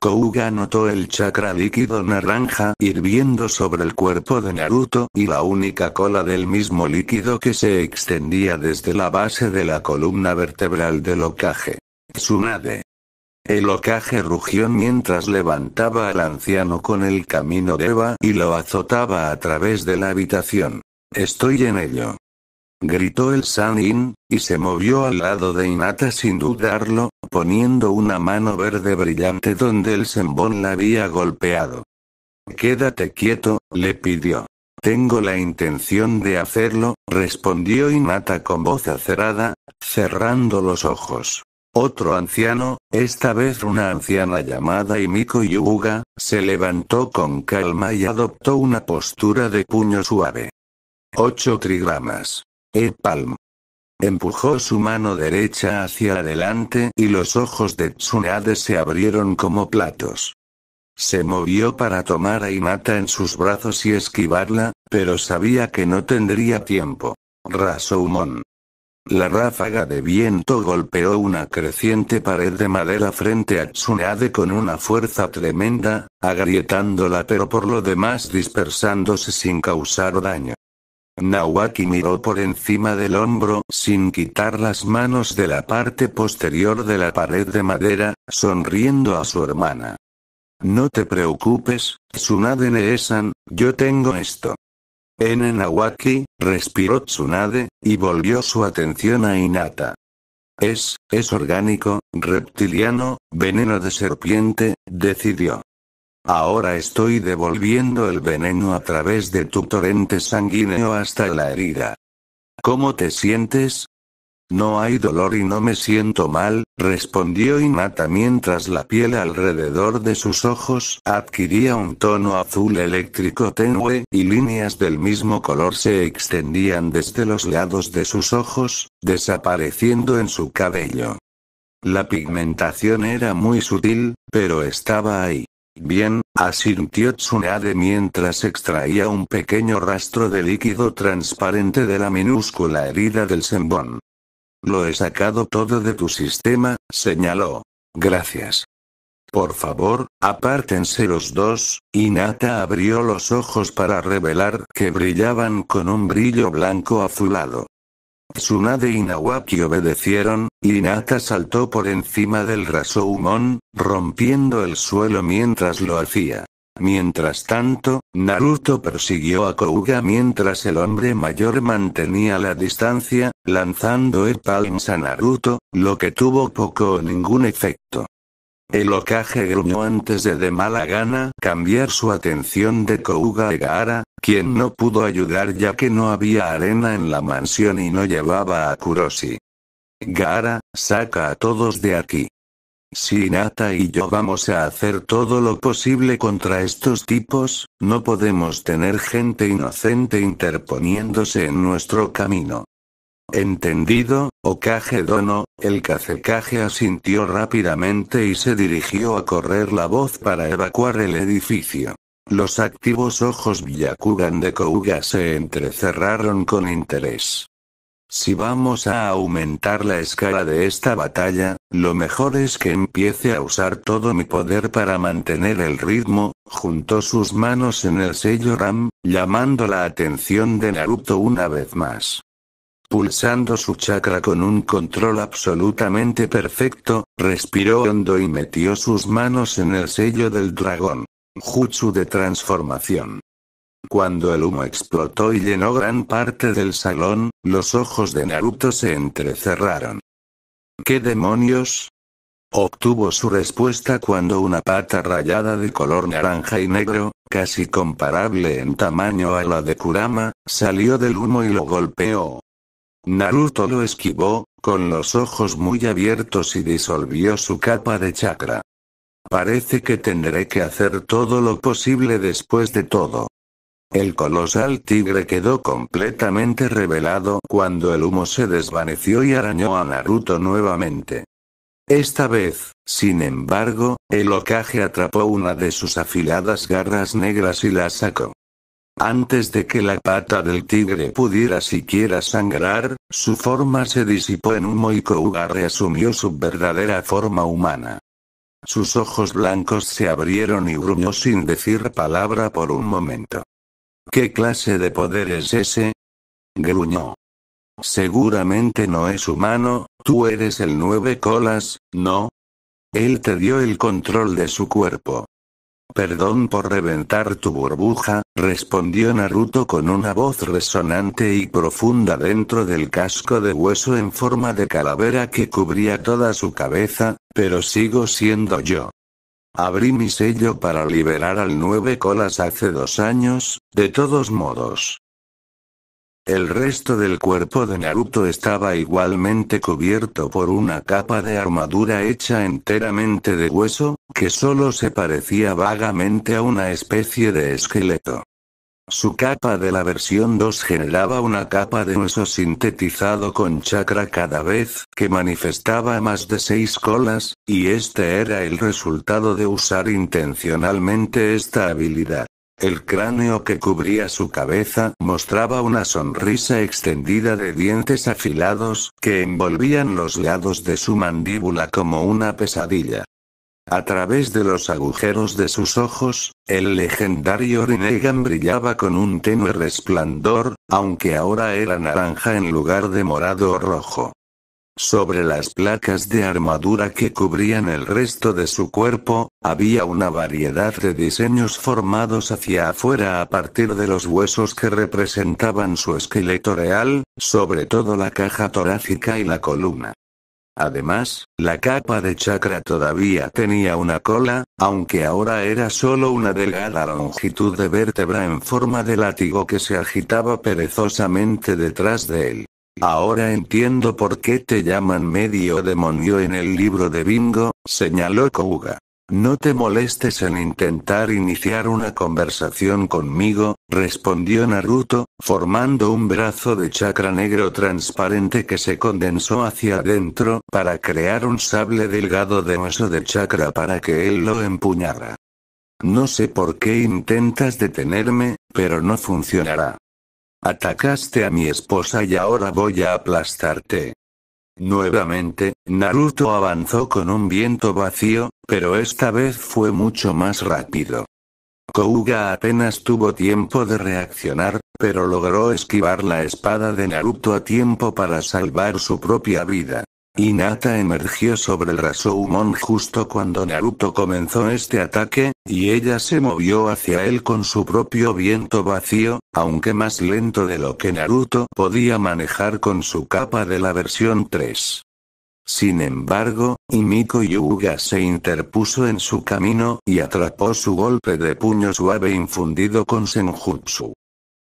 Kouga notó el chakra líquido naranja hirviendo sobre el cuerpo de Naruto y la única cola del mismo líquido que se extendía desde la base de la columna vertebral del ocaje. Tsunade. El ocaje rugió mientras levantaba al anciano con el camino de Eva y lo azotaba a través de la habitación. Estoy en ello. Gritó el Sanin, y se movió al lado de Inata sin dudarlo, poniendo una mano verde brillante donde el Sembón la había golpeado. Quédate quieto, le pidió. Tengo la intención de hacerlo, respondió Inata con voz acerada, cerrando los ojos. Otro anciano, esta vez una anciana llamada Imiko Yuga, se levantó con calma y adoptó una postura de puño suave. 8 trigramas. E palm. Empujó su mano derecha hacia adelante y los ojos de Tsunade se abrieron como platos. Se movió para tomar a Inata en sus brazos y esquivarla, pero sabía que no tendría tiempo. Rasoumon. La ráfaga de viento golpeó una creciente pared de madera frente a Tsunade con una fuerza tremenda, agrietándola pero por lo demás dispersándose sin causar daño. Nawaki miró por encima del hombro sin quitar las manos de la parte posterior de la pared de madera, sonriendo a su hermana. No te preocupes, Tsunade Neesan, yo tengo esto. En Nawaki, respiró Tsunade, y volvió su atención a Inata. Es, es orgánico, reptiliano, veneno de serpiente, decidió. Ahora estoy devolviendo el veneno a través de tu torrente sanguíneo hasta la herida. ¿Cómo te sientes? No hay dolor y no me siento mal, respondió Inata mientras la piel alrededor de sus ojos adquiría un tono azul eléctrico tenue, y líneas del mismo color se extendían desde los lados de sus ojos, desapareciendo en su cabello. La pigmentación era muy sutil, pero estaba ahí. Bien, asintió Tsunade mientras extraía un pequeño rastro de líquido transparente de la minúscula herida del sembón. Lo he sacado todo de tu sistema, señaló. Gracias. Por favor, apártense los dos, y Nata abrió los ojos para revelar que brillaban con un brillo blanco azulado. Tsunade y Nawaki obedecieron, y Hinata saltó por encima del Rasoumon, rompiendo el suelo mientras lo hacía. Mientras tanto, Naruto persiguió a Kouga mientras el hombre mayor mantenía la distancia, lanzando el palms a Naruto, lo que tuvo poco o ningún efecto. El ocaje gruñó antes de de mala gana cambiar su atención de Kouga Gaara, quien no pudo ayudar ya que no había arena en la mansión y no llevaba a Kuroshi. Gaara, saca a todos de aquí. Sinata y yo vamos a hacer todo lo posible contra estos tipos, no podemos tener gente inocente interponiéndose en nuestro camino. Entendido, Okage Dono, el Kazekage asintió rápidamente y se dirigió a correr la voz para evacuar el edificio. Los activos ojos Byakugan de Kouga se entrecerraron con interés. Si vamos a aumentar la escala de esta batalla, lo mejor es que empiece a usar todo mi poder para mantener el ritmo, juntó sus manos en el sello Ram, llamando la atención de Naruto una vez más pulsando su chakra con un control absolutamente perfecto, respiró hondo y metió sus manos en el sello del dragón. Jutsu de transformación. Cuando el humo explotó y llenó gran parte del salón, los ojos de Naruto se entrecerraron. ¿Qué demonios? Obtuvo su respuesta cuando una pata rayada de color naranja y negro, casi comparable en tamaño a la de Kurama, salió del humo y lo golpeó. Naruto lo esquivó, con los ojos muy abiertos y disolvió su capa de chakra. Parece que tendré que hacer todo lo posible después de todo. El colosal tigre quedó completamente revelado cuando el humo se desvaneció y arañó a Naruto nuevamente. Esta vez, sin embargo, el ocaje atrapó una de sus afiladas garras negras y la sacó. Antes de que la pata del tigre pudiera siquiera sangrar, su forma se disipó en humo y Kouga reasumió su verdadera forma humana. Sus ojos blancos se abrieron y gruñó sin decir palabra por un momento. ¿Qué clase de poder es ese? gruñó. Seguramente no es humano, tú eres el nueve colas, ¿no? Él te dio el control de su cuerpo, Perdón por reventar tu burbuja, respondió Naruto con una voz resonante y profunda dentro del casco de hueso en forma de calavera que cubría toda su cabeza, pero sigo siendo yo. Abrí mi sello para liberar al nueve colas hace dos años, de todos modos. El resto del cuerpo de Naruto estaba igualmente cubierto por una capa de armadura hecha enteramente de hueso, que solo se parecía vagamente a una especie de esqueleto. Su capa de la versión 2 generaba una capa de hueso sintetizado con chakra cada vez que manifestaba más de seis colas, y este era el resultado de usar intencionalmente esta habilidad. El cráneo que cubría su cabeza mostraba una sonrisa extendida de dientes afilados que envolvían los lados de su mandíbula como una pesadilla. A través de los agujeros de sus ojos, el legendario Rinnegan brillaba con un tenue resplandor, aunque ahora era naranja en lugar de morado o rojo. Sobre las placas de armadura que cubrían el resto de su cuerpo, había una variedad de diseños formados hacia afuera a partir de los huesos que representaban su esqueleto real, sobre todo la caja torácica y la columna. Además, la capa de chakra todavía tenía una cola, aunque ahora era solo una delgada longitud de vértebra en forma de látigo que se agitaba perezosamente detrás de él. Ahora entiendo por qué te llaman medio demonio en el libro de Bingo, señaló Kouga. No te molestes en intentar iniciar una conversación conmigo, respondió Naruto, formando un brazo de chakra negro transparente que se condensó hacia adentro para crear un sable delgado de hueso de chakra para que él lo empuñara. No sé por qué intentas detenerme, pero no funcionará. Atacaste a mi esposa y ahora voy a aplastarte. Nuevamente, Naruto avanzó con un viento vacío, pero esta vez fue mucho más rápido. Kouga apenas tuvo tiempo de reaccionar, pero logró esquivar la espada de Naruto a tiempo para salvar su propia vida. Inata emergió sobre el Rasoumon justo cuando Naruto comenzó este ataque, y ella se movió hacia él con su propio viento vacío, aunque más lento de lo que Naruto podía manejar con su capa de la versión 3. Sin embargo, Imiko Yuga se interpuso en su camino y atrapó su golpe de puño suave infundido con senjutsu.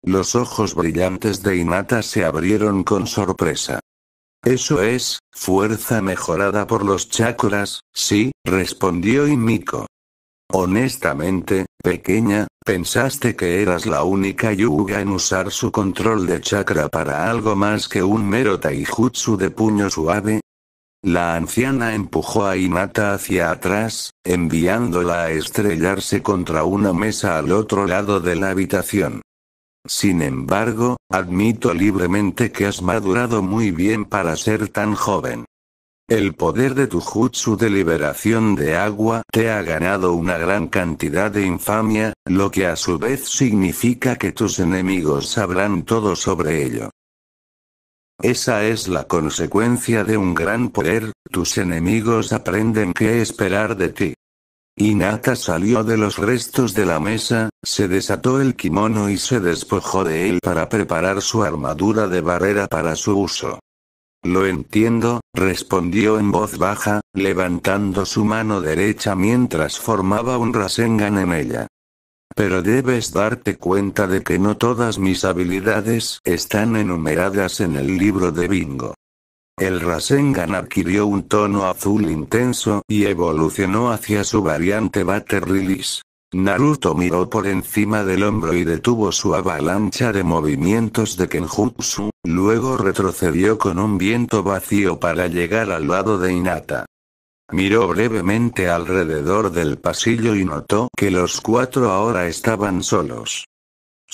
Los ojos brillantes de Inata se abrieron con sorpresa. Eso es, fuerza mejorada por los chakras, sí, respondió Imiko. Honestamente, pequeña, pensaste que eras la única yuga en usar su control de chakra para algo más que un mero taijutsu de puño suave. La anciana empujó a Inata hacia atrás, enviándola a estrellarse contra una mesa al otro lado de la habitación. Sin embargo, admito libremente que has madurado muy bien para ser tan joven. El poder de tu jutsu de liberación de agua te ha ganado una gran cantidad de infamia, lo que a su vez significa que tus enemigos sabrán todo sobre ello. Esa es la consecuencia de un gran poder, tus enemigos aprenden qué esperar de ti. Inata salió de los restos de la mesa, se desató el kimono y se despojó de él para preparar su armadura de barrera para su uso. Lo entiendo, respondió en voz baja, levantando su mano derecha mientras formaba un Rasengan en ella. Pero debes darte cuenta de que no todas mis habilidades están enumeradas en el libro de bingo. El Rasengan adquirió un tono azul intenso y evolucionó hacia su variante Battle Release. Naruto miró por encima del hombro y detuvo su avalancha de movimientos de Kenjutsu, luego retrocedió con un viento vacío para llegar al lado de Hinata. Miró brevemente alrededor del pasillo y notó que los cuatro ahora estaban solos.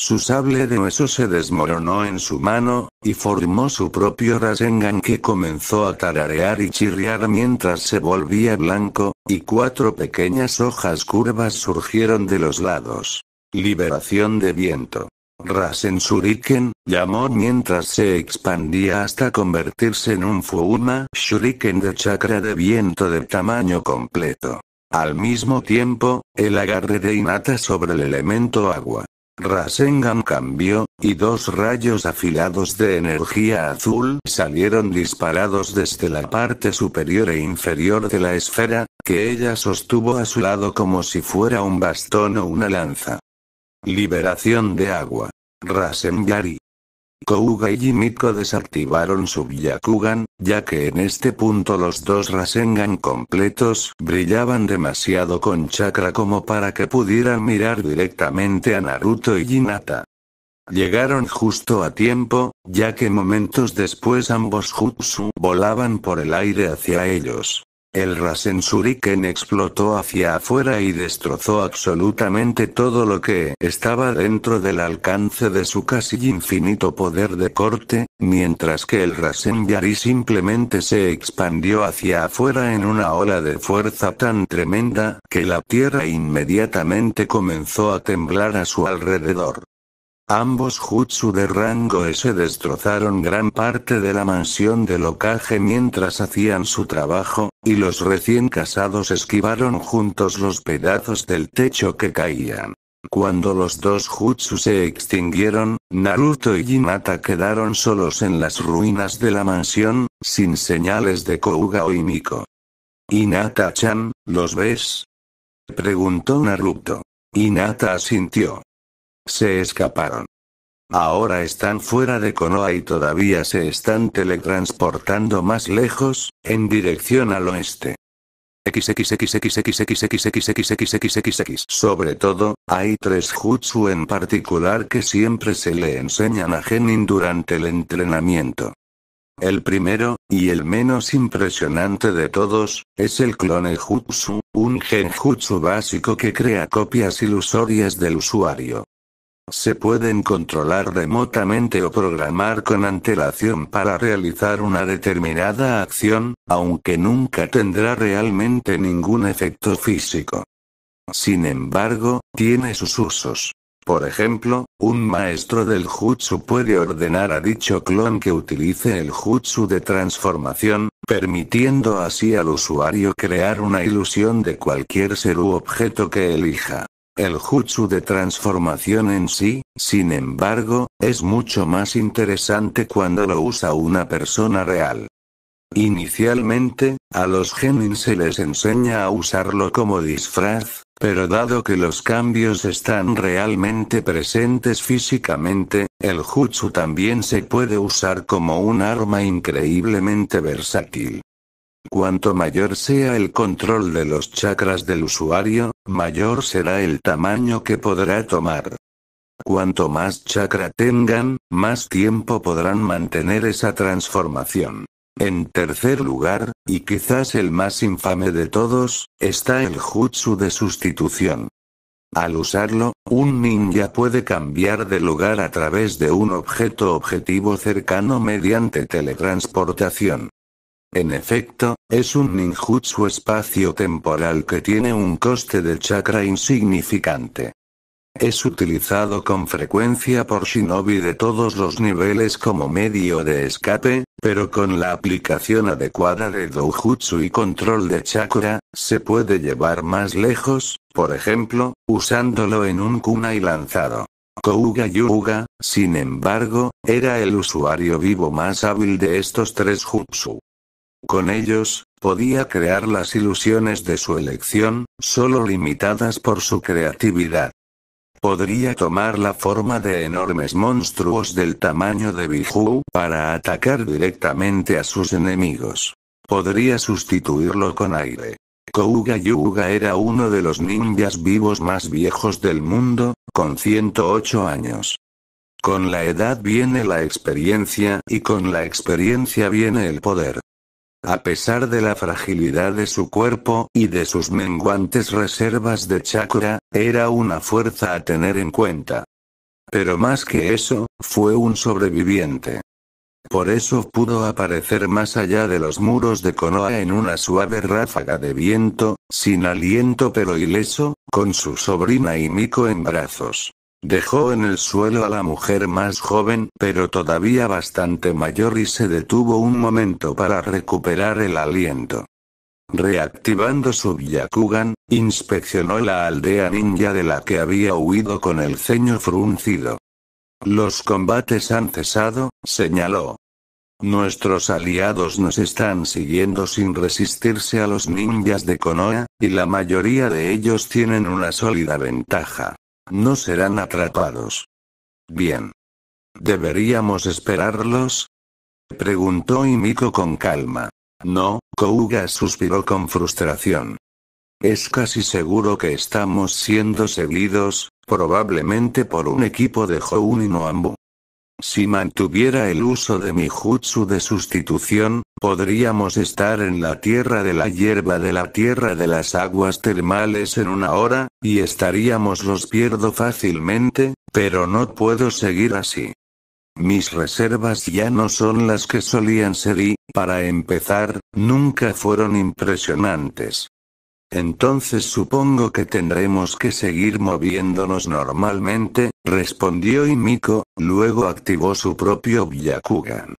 Su sable de hueso se desmoronó en su mano, y formó su propio Rasengan que comenzó a tararear y chirriar mientras se volvía blanco, y cuatro pequeñas hojas curvas surgieron de los lados. Liberación de viento. Rasen Shuriken, llamó mientras se expandía hasta convertirse en un Fuuma Shuriken de chakra de viento de tamaño completo. Al mismo tiempo, el agarre de Inata sobre el elemento agua. Rasengan cambió, y dos rayos afilados de energía azul salieron disparados desde la parte superior e inferior de la esfera, que ella sostuvo a su lado como si fuera un bastón o una lanza. Liberación de agua. Rasengari. Kouga y Jimiko desactivaron su Byakugan, ya que en este punto los dos Rasengan completos brillaban demasiado con chakra como para que pudieran mirar directamente a Naruto y Hinata. Llegaron justo a tiempo, ya que momentos después ambos jutsu volaban por el aire hacia ellos. El Rasen explotó hacia afuera y destrozó absolutamente todo lo que estaba dentro del alcance de su casi infinito poder de corte, mientras que el Rasen Yari simplemente se expandió hacia afuera en una ola de fuerza tan tremenda que la tierra inmediatamente comenzó a temblar a su alrededor. Ambos jutsu de rango S destrozaron gran parte de la mansión de Okage mientras hacían su trabajo, y los recién casados esquivaron juntos los pedazos del techo que caían. Cuando los dos jutsu se extinguieron, Naruto y Hinata quedaron solos en las ruinas de la mansión, sin señales de Kouga o Miko. Hinata-chan, ¿los ves? Preguntó Naruto. Inata asintió. Se escaparon. Ahora están fuera de Konoha y todavía se están teletransportando más lejos, en dirección al oeste. Sobre todo, hay tres jutsu en particular que siempre se le enseñan a Genin durante el entrenamiento. El primero, y el menos impresionante de todos, es el clone jutsu, un genjutsu básico que crea copias ilusorias del usuario. Se pueden controlar remotamente o programar con antelación para realizar una determinada acción, aunque nunca tendrá realmente ningún efecto físico. Sin embargo, tiene sus usos. Por ejemplo, un maestro del jutsu puede ordenar a dicho clon que utilice el jutsu de transformación, permitiendo así al usuario crear una ilusión de cualquier ser u objeto que elija. El jutsu de transformación en sí, sin embargo, es mucho más interesante cuando lo usa una persona real. Inicialmente, a los genin se les enseña a usarlo como disfraz, pero dado que los cambios están realmente presentes físicamente, el jutsu también se puede usar como un arma increíblemente versátil. Cuanto mayor sea el control de los chakras del usuario, mayor será el tamaño que podrá tomar. Cuanto más chakra tengan, más tiempo podrán mantener esa transformación. En tercer lugar, y quizás el más infame de todos, está el jutsu de sustitución. Al usarlo, un ninja puede cambiar de lugar a través de un objeto objetivo cercano mediante teletransportación. En efecto, es un ninjutsu espacio-temporal que tiene un coste de chakra insignificante. Es utilizado con frecuencia por shinobi de todos los niveles como medio de escape, pero con la aplicación adecuada de dojutsu y control de chakra, se puede llevar más lejos, por ejemplo, usándolo en un kunai lanzado. Kouga Yuga, sin embargo, era el usuario vivo más hábil de estos tres jutsu. Con ellos, podía crear las ilusiones de su elección, solo limitadas por su creatividad. Podría tomar la forma de enormes monstruos del tamaño de Biju para atacar directamente a sus enemigos. Podría sustituirlo con aire. Kouga Yuga era uno de los ninjas vivos más viejos del mundo, con 108 años. Con la edad viene la experiencia y con la experiencia viene el poder. A pesar de la fragilidad de su cuerpo, y de sus menguantes reservas de chakra, era una fuerza a tener en cuenta. Pero más que eso, fue un sobreviviente. Por eso pudo aparecer más allá de los muros de Konoha en una suave ráfaga de viento, sin aliento pero ileso, con su sobrina y Miko en brazos. Dejó en el suelo a la mujer más joven, pero todavía bastante mayor, y se detuvo un momento para recuperar el aliento. Reactivando su Byakugan, inspeccionó la aldea ninja de la que había huido con el ceño fruncido. Los combates han cesado, señaló. Nuestros aliados nos están siguiendo sin resistirse a los ninjas de Konoha, y la mayoría de ellos tienen una sólida ventaja. No serán atrapados. Bien. ¿Deberíamos esperarlos? Preguntó Miko con calma. No, Kouga suspiró con frustración. Es casi seguro que estamos siendo seguidos, probablemente por un equipo de si mantuviera el uso de mi jutsu de sustitución, podríamos estar en la tierra de la hierba de la tierra de las aguas termales en una hora, y estaríamos los pierdo fácilmente, pero no puedo seguir así. Mis reservas ya no son las que solían ser y, para empezar, nunca fueron impresionantes. Entonces supongo que tendremos que seguir moviéndonos normalmente, respondió Miko, luego activó su propio Byakugan.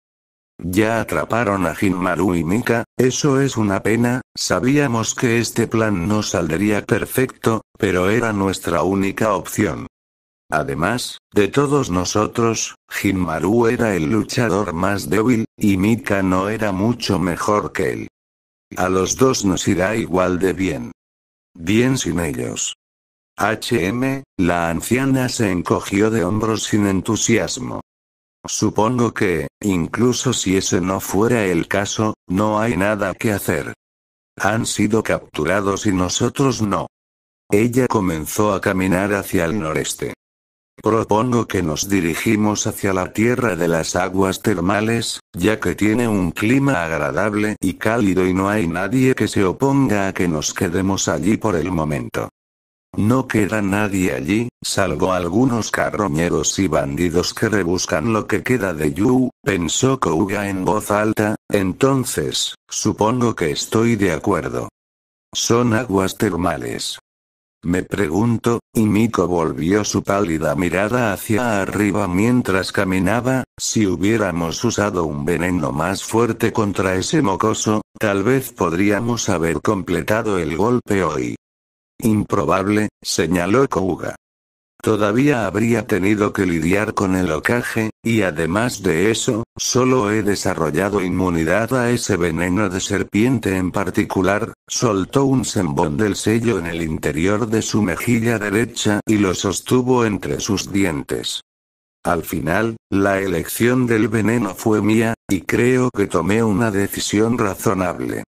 Ya atraparon a Jinmaru y Mika, eso es una pena, sabíamos que este plan no saldría perfecto, pero era nuestra única opción. Además, de todos nosotros, Jinmaru era el luchador más débil, y Mika no era mucho mejor que él. A los dos nos irá igual de bien. Bien sin ellos. HM, la anciana se encogió de hombros sin entusiasmo. Supongo que, incluso si ese no fuera el caso, no hay nada que hacer. Han sido capturados y nosotros no. Ella comenzó a caminar hacia el noreste. Propongo que nos dirigimos hacia la tierra de las aguas termales, ya que tiene un clima agradable y cálido y no hay nadie que se oponga a que nos quedemos allí por el momento. No queda nadie allí, salvo algunos carroñeros y bandidos que rebuscan lo que queda de Yu, pensó Kouga en voz alta, entonces, supongo que estoy de acuerdo. Son aguas termales, me pregunto, y Miko volvió su pálida mirada hacia arriba mientras caminaba, si hubiéramos usado un veneno más fuerte contra ese mocoso, tal vez podríamos haber completado el golpe hoy. Improbable, señaló Kouga. Todavía habría tenido que lidiar con el ocaje, y además de eso, solo he desarrollado inmunidad a ese veneno de serpiente en particular, soltó un sembón del sello en el interior de su mejilla derecha y lo sostuvo entre sus dientes. Al final, la elección del veneno fue mía, y creo que tomé una decisión razonable.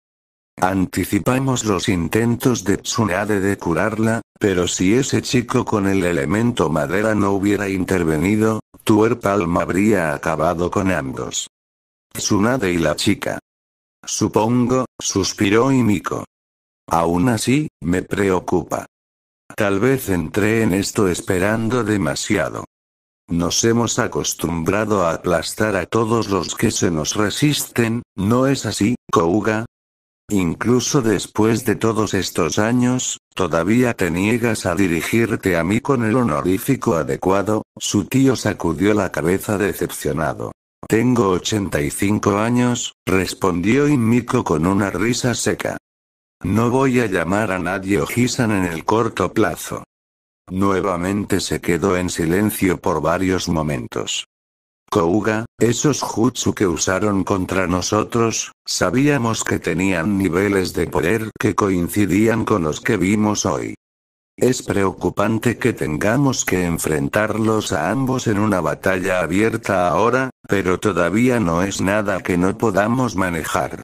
Anticipamos los intentos de Tsunade de curarla, pero si ese chico con el elemento madera no hubiera intervenido, Tuer Palma habría acabado con ambos. Tsunade y la chica. Supongo, suspiró Imiko. Aún así, me preocupa. Tal vez entré en esto esperando demasiado. Nos hemos acostumbrado a aplastar a todos los que se nos resisten, ¿no es así, Kouga? Incluso después de todos estos años, todavía te niegas a dirigirte a mí con el honorífico adecuado, su tío sacudió la cabeza decepcionado. Tengo 85 años, respondió Inmiko con una risa seca. No voy a llamar a nadie Ojisan en el corto plazo. Nuevamente se quedó en silencio por varios momentos. Kouga, esos jutsu que usaron contra nosotros, sabíamos que tenían niveles de poder que coincidían con los que vimos hoy. Es preocupante que tengamos que enfrentarlos a ambos en una batalla abierta ahora, pero todavía no es nada que no podamos manejar.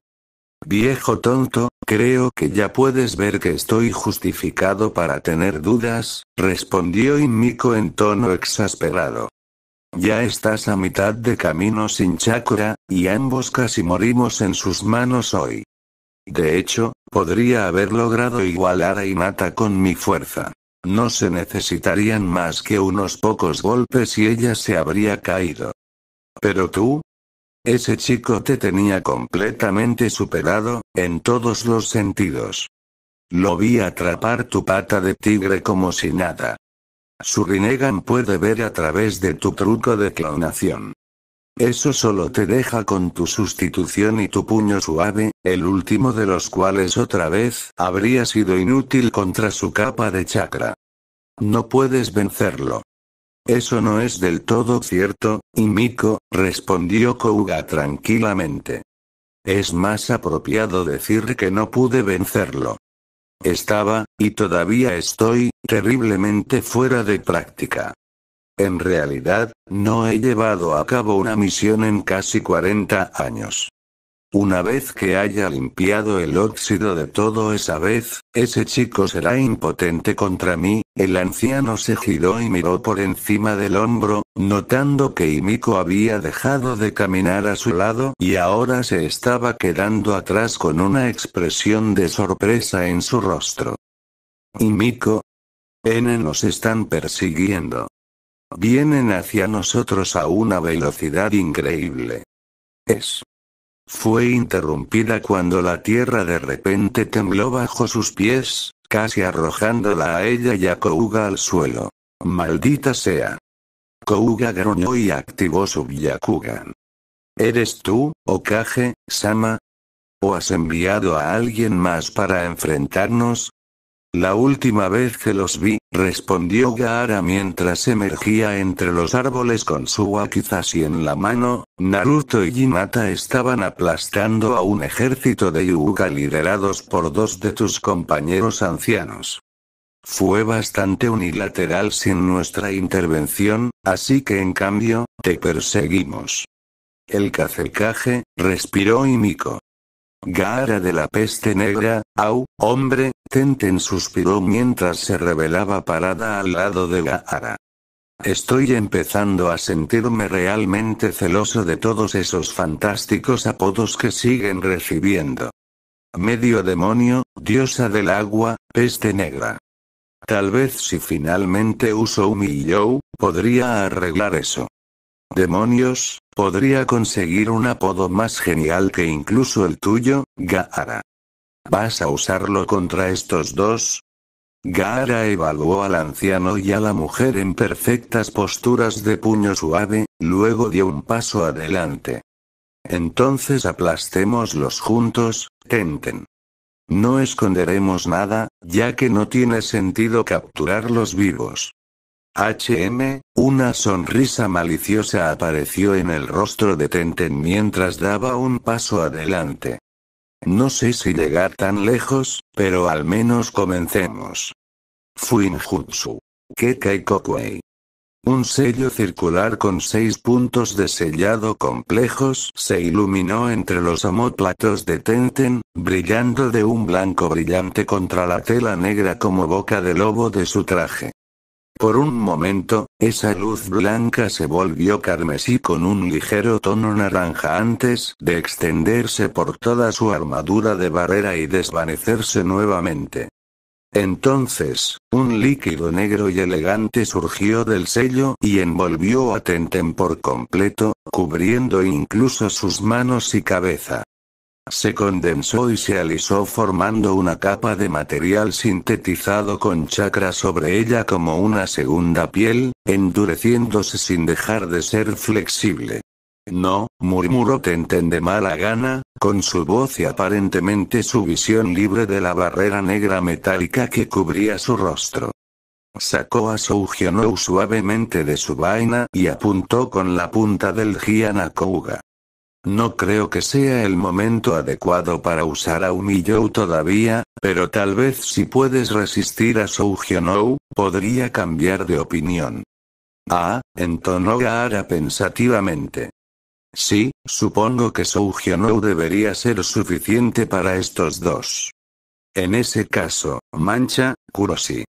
Viejo tonto, creo que ya puedes ver que estoy justificado para tener dudas, respondió Inmiko en tono exasperado. Ya estás a mitad de camino sin Chakra, y ambos casi morimos en sus manos hoy. De hecho, podría haber logrado igualar a Inata con mi fuerza. No se necesitarían más que unos pocos golpes y ella se habría caído. Pero tú, ese chico te tenía completamente superado, en todos los sentidos. Lo vi atrapar tu pata de tigre como si nada. Su Rinnegan puede ver a través de tu truco de clonación. Eso solo te deja con tu sustitución y tu puño suave, el último de los cuales otra vez habría sido inútil contra su capa de chakra. No puedes vencerlo. Eso no es del todo cierto, y Miko, respondió Kouga tranquilamente. Es más apropiado decir que no pude vencerlo. Estaba, y todavía estoy, terriblemente fuera de práctica. En realidad, no he llevado a cabo una misión en casi 40 años. Una vez que haya limpiado el óxido de todo esa vez, ese chico será impotente contra mí, el anciano se giró y miró por encima del hombro, notando que Imiko había dejado de caminar a su lado y ahora se estaba quedando atrás con una expresión de sorpresa en su rostro. Imiko. N nos están persiguiendo. Vienen hacia nosotros a una velocidad increíble. Es fue interrumpida cuando la tierra de repente tembló bajo sus pies, casi arrojándola a ella y a Kouga al suelo. Maldita sea. Kouga groñó y activó su Byakugan. ¿Eres tú, Okage, Sama? ¿O has enviado a alguien más para enfrentarnos? La última vez que los vi, respondió Gaara mientras emergía entre los árboles con su wakizashi en la mano, Naruto y Hinata estaban aplastando a un ejército de Yuga liderados por dos de tus compañeros ancianos. Fue bastante unilateral sin nuestra intervención, así que en cambio, te perseguimos. El Kazekage, respiró Miko. Gaara de la peste negra, au, hombre, Tenten suspiró mientras se revelaba parada al lado de Gaara. Estoy empezando a sentirme realmente celoso de todos esos fantásticos apodos que siguen recibiendo. Medio demonio, diosa del agua, peste negra. Tal vez si finalmente uso un yo, podría arreglar eso. Demonios, podría conseguir un apodo más genial que incluso el tuyo, Gaara. ¿Vas a usarlo contra estos dos? Gaara evaluó al anciano y a la mujer en perfectas posturas de puño suave, luego dio un paso adelante. Entonces aplastémoslos juntos, Tenten. No esconderemos nada, ya que no tiene sentido capturarlos vivos. HM, una sonrisa maliciosa apareció en el rostro de Tenten mientras daba un paso adelante. No sé si llegar tan lejos, pero al menos comencemos. Fuinjutsu. Kekai Kokuei. Un sello circular con seis puntos de sellado complejos se iluminó entre los omóplatos de Tenten, brillando de un blanco brillante contra la tela negra como boca de lobo de su traje. Por un momento, esa luz blanca se volvió carmesí con un ligero tono naranja antes de extenderse por toda su armadura de barrera y desvanecerse nuevamente. Entonces, un líquido negro y elegante surgió del sello y envolvió a Tenten por completo, cubriendo incluso sus manos y cabeza. Se condensó y se alisó formando una capa de material sintetizado con chakra sobre ella como una segunda piel, endureciéndose sin dejar de ser flexible. No, murmuró Tenten de mala gana, con su voz y aparentemente su visión libre de la barrera negra metálica que cubría su rostro. Sacó a Soujionou suavemente de su vaina y apuntó con la punta del Gianakouga. No creo que sea el momento adecuado para usar a Umiyou todavía, pero tal vez si puedes resistir a Soujionou, podría cambiar de opinión. Ah, entonó Gaara pensativamente. Sí, supongo que Soujionou debería ser suficiente para estos dos. En ese caso, Mancha, Kurosi.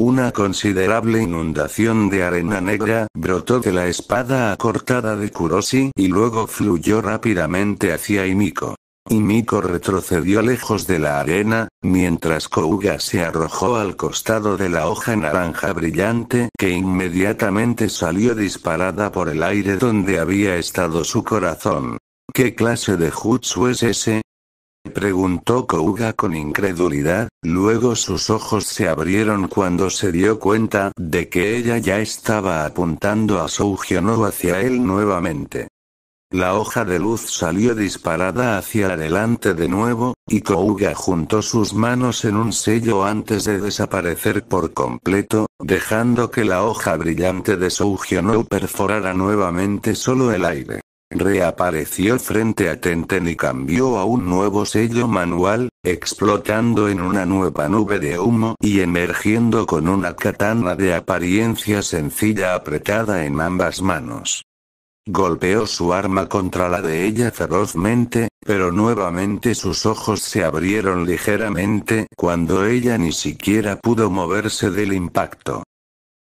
Una considerable inundación de arena negra brotó de la espada acortada de Kuroshi y luego fluyó rápidamente hacia Imiko. Imiko retrocedió lejos de la arena, mientras Kouga se arrojó al costado de la hoja naranja brillante que inmediatamente salió disparada por el aire donde había estado su corazón. ¿Qué clase de jutsu es ese? preguntó Kouga con incredulidad, luego sus ojos se abrieron cuando se dio cuenta de que ella ya estaba apuntando a Soujionou hacia él nuevamente. La hoja de luz salió disparada hacia adelante de nuevo, y Kouga juntó sus manos en un sello antes de desaparecer por completo, dejando que la hoja brillante de Soujionou perforara nuevamente solo el aire reapareció frente a Tenten y cambió a un nuevo sello manual, explotando en una nueva nube de humo y emergiendo con una katana de apariencia sencilla apretada en ambas manos. Golpeó su arma contra la de ella ferozmente, pero nuevamente sus ojos se abrieron ligeramente cuando ella ni siquiera pudo moverse del impacto.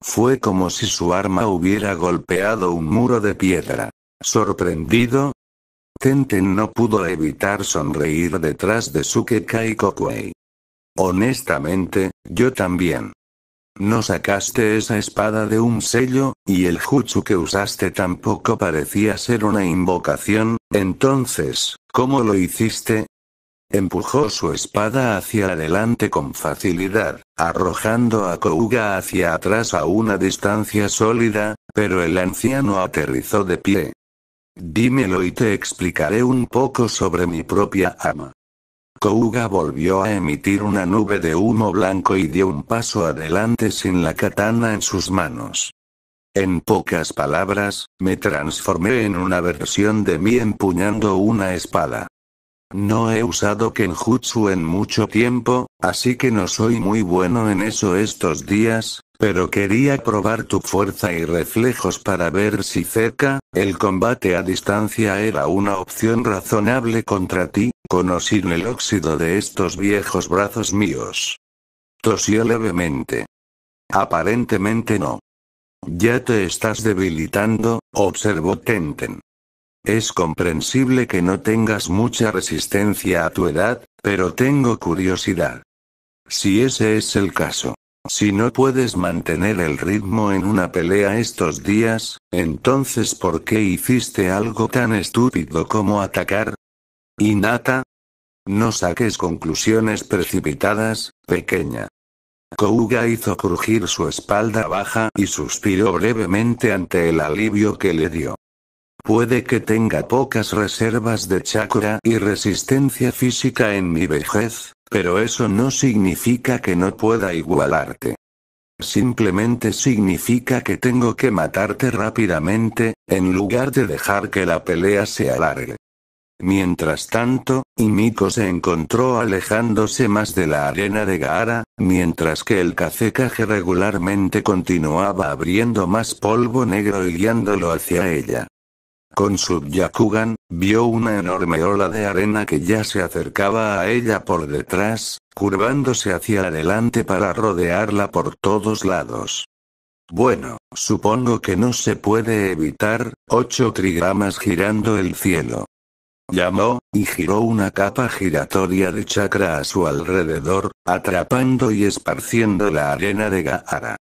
Fue como si su arma hubiera golpeado un muro de piedra. Sorprendido, Tenten no pudo evitar sonreír detrás de suke koku Kokuei. Honestamente, yo también. No sacaste esa espada de un sello, y el jutsu que usaste tampoco parecía ser una invocación, entonces, ¿cómo lo hiciste? Empujó su espada hacia adelante con facilidad, arrojando a Kouga hacia atrás a una distancia sólida, pero el anciano aterrizó de pie, Dímelo y te explicaré un poco sobre mi propia ama. Kouga volvió a emitir una nube de humo blanco y dio un paso adelante sin la katana en sus manos. En pocas palabras, me transformé en una versión de mí empuñando una espada. No he usado kenjutsu en mucho tiempo, así que no soy muy bueno en eso estos días, pero quería probar tu fuerza y reflejos para ver si cerca, el combate a distancia era una opción razonable contra ti, con o sin el óxido de estos viejos brazos míos. Tosió levemente. Aparentemente no. Ya te estás debilitando, observó Tenten. Es comprensible que no tengas mucha resistencia a tu edad, pero tengo curiosidad. Si ese es el caso, si no puedes mantener el ritmo en una pelea estos días, entonces ¿por qué hiciste algo tan estúpido como atacar? Inata. No saques conclusiones precipitadas, pequeña. Kouga hizo crujir su espalda baja y suspiró brevemente ante el alivio que le dio. Puede que tenga pocas reservas de chakra y resistencia física en mi vejez, pero eso no significa que no pueda igualarte. Simplemente significa que tengo que matarte rápidamente, en lugar de dejar que la pelea se alargue. Mientras tanto, Imiko se encontró alejándose más de la arena de Gaara, mientras que el cacecaje regularmente continuaba abriendo más polvo negro y guiándolo hacia ella con su yakugan vio una enorme ola de arena que ya se acercaba a ella por detrás, curvándose hacia adelante para rodearla por todos lados. Bueno, supongo que no se puede evitar, ocho trigramas girando el cielo. Llamó, y giró una capa giratoria de chakra a su alrededor, atrapando y esparciendo la arena de Gaara.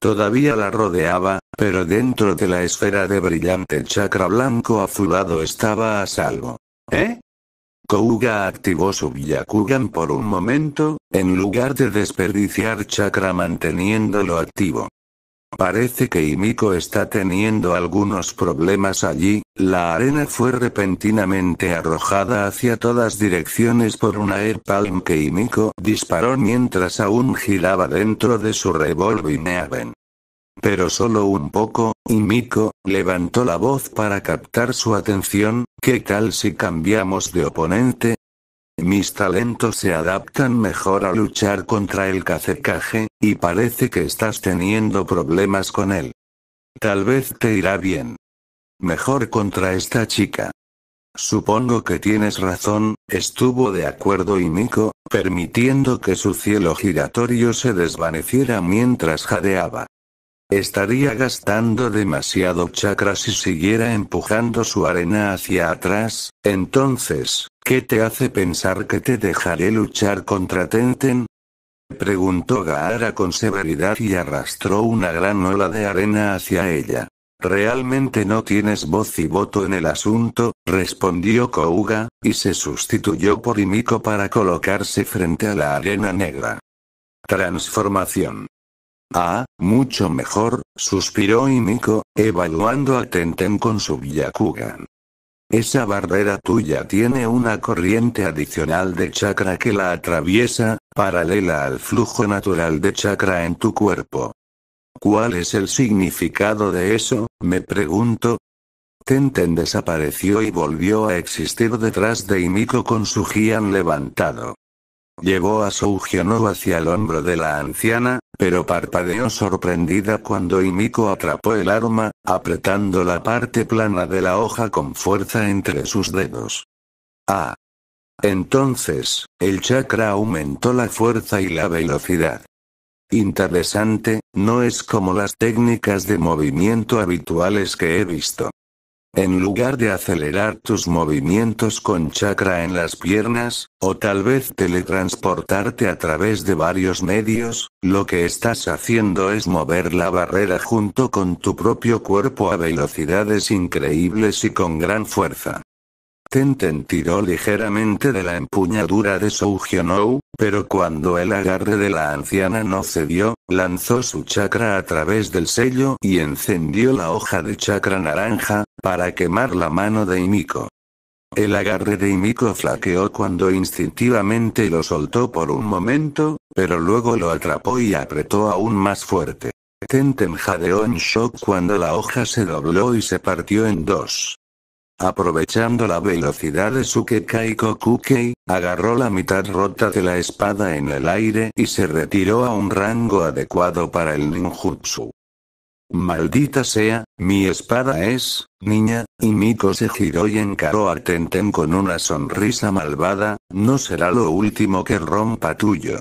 Todavía la rodeaba, pero dentro de la esfera de brillante chakra blanco azulado estaba a salvo. ¿Eh? Kouga activó su Byakugan por un momento, en lugar de desperdiciar chakra manteniéndolo activo. Parece que Imiko está teniendo algunos problemas allí, la arena fue repentinamente arrojada hacia todas direcciones por una Palm que Imiko disparó mientras aún giraba dentro de su y Neaven. Pero solo un poco, Imiko levantó la voz para captar su atención, ¿qué tal si cambiamos de oponente? Mis talentos se adaptan mejor a luchar contra el cacercaje. Y parece que estás teniendo problemas con él. Tal vez te irá bien. Mejor contra esta chica. Supongo que tienes razón, estuvo de acuerdo y Miko, permitiendo que su cielo giratorio se desvaneciera mientras jadeaba. Estaría gastando demasiado chakra si siguiera empujando su arena hacia atrás, entonces, ¿qué te hace pensar que te dejaré luchar contra Tenten? preguntó Gaara con severidad y arrastró una gran ola de arena hacia ella. Realmente no tienes voz y voto en el asunto, respondió Kouga, y se sustituyó por Imiko para colocarse frente a la arena negra. Transformación. Ah, mucho mejor, suspiró Imiko, evaluando a Tenten con su Byakugan. Esa barrera tuya tiene una corriente adicional de chakra que la atraviesa, paralela al flujo natural de chakra en tu cuerpo. ¿Cuál es el significado de eso? Me pregunto. Tenten desapareció y volvió a existir detrás de Imiko con su Gian levantado. Llevó a no hacia el hombro de la anciana, pero parpadeó sorprendida cuando Imiko atrapó el arma, apretando la parte plana de la hoja con fuerza entre sus dedos. Ah. Entonces, el chakra aumentó la fuerza y la velocidad. Interesante, no es como las técnicas de movimiento habituales que he visto. En lugar de acelerar tus movimientos con chakra en las piernas, o tal vez teletransportarte a través de varios medios, lo que estás haciendo es mover la barrera junto con tu propio cuerpo a velocidades increíbles y con gran fuerza. Tenten tiró ligeramente de la empuñadura de No, pero cuando el agarre de la anciana no cedió, lanzó su chakra a través del sello y encendió la hoja de chakra naranja, para quemar la mano de Imiko. El agarre de Imiko flaqueó cuando instintivamente lo soltó por un momento, pero luego lo atrapó y apretó aún más fuerte. Tenten jadeó en shock cuando la hoja se dobló y se partió en dos. Aprovechando la velocidad de Sukekai Kokukei, agarró la mitad rota de la espada en el aire y se retiró a un rango adecuado para el ninjutsu. Maldita sea, mi espada es, niña, y Miko se giró y encaró a Tenten con una sonrisa malvada, no será lo último que rompa tuyo.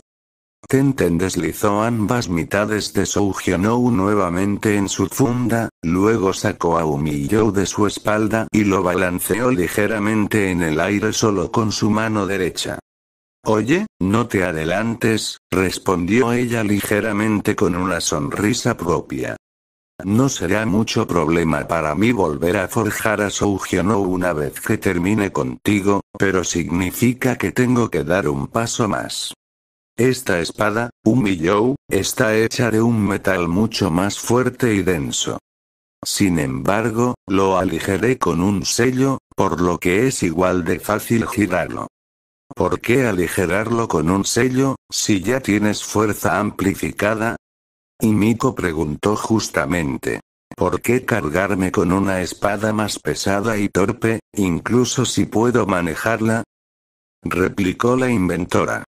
Tenten deslizó ambas mitades de Sougyeonou nuevamente en su funda, luego sacó a Umiyou de su espalda y lo balanceó ligeramente en el aire solo con su mano derecha. Oye, no te adelantes, respondió ella ligeramente con una sonrisa propia. No será mucho problema para mí volver a forjar a Sougyono una vez que termine contigo, pero significa que tengo que dar un paso más. Esta espada, un está hecha de un metal mucho más fuerte y denso. Sin embargo, lo aligeré con un sello, por lo que es igual de fácil girarlo. ¿Por qué aligerarlo con un sello, si ya tienes fuerza amplificada? Y Miko preguntó justamente. ¿Por qué cargarme con una espada más pesada y torpe, incluso si puedo manejarla? replicó la inventora.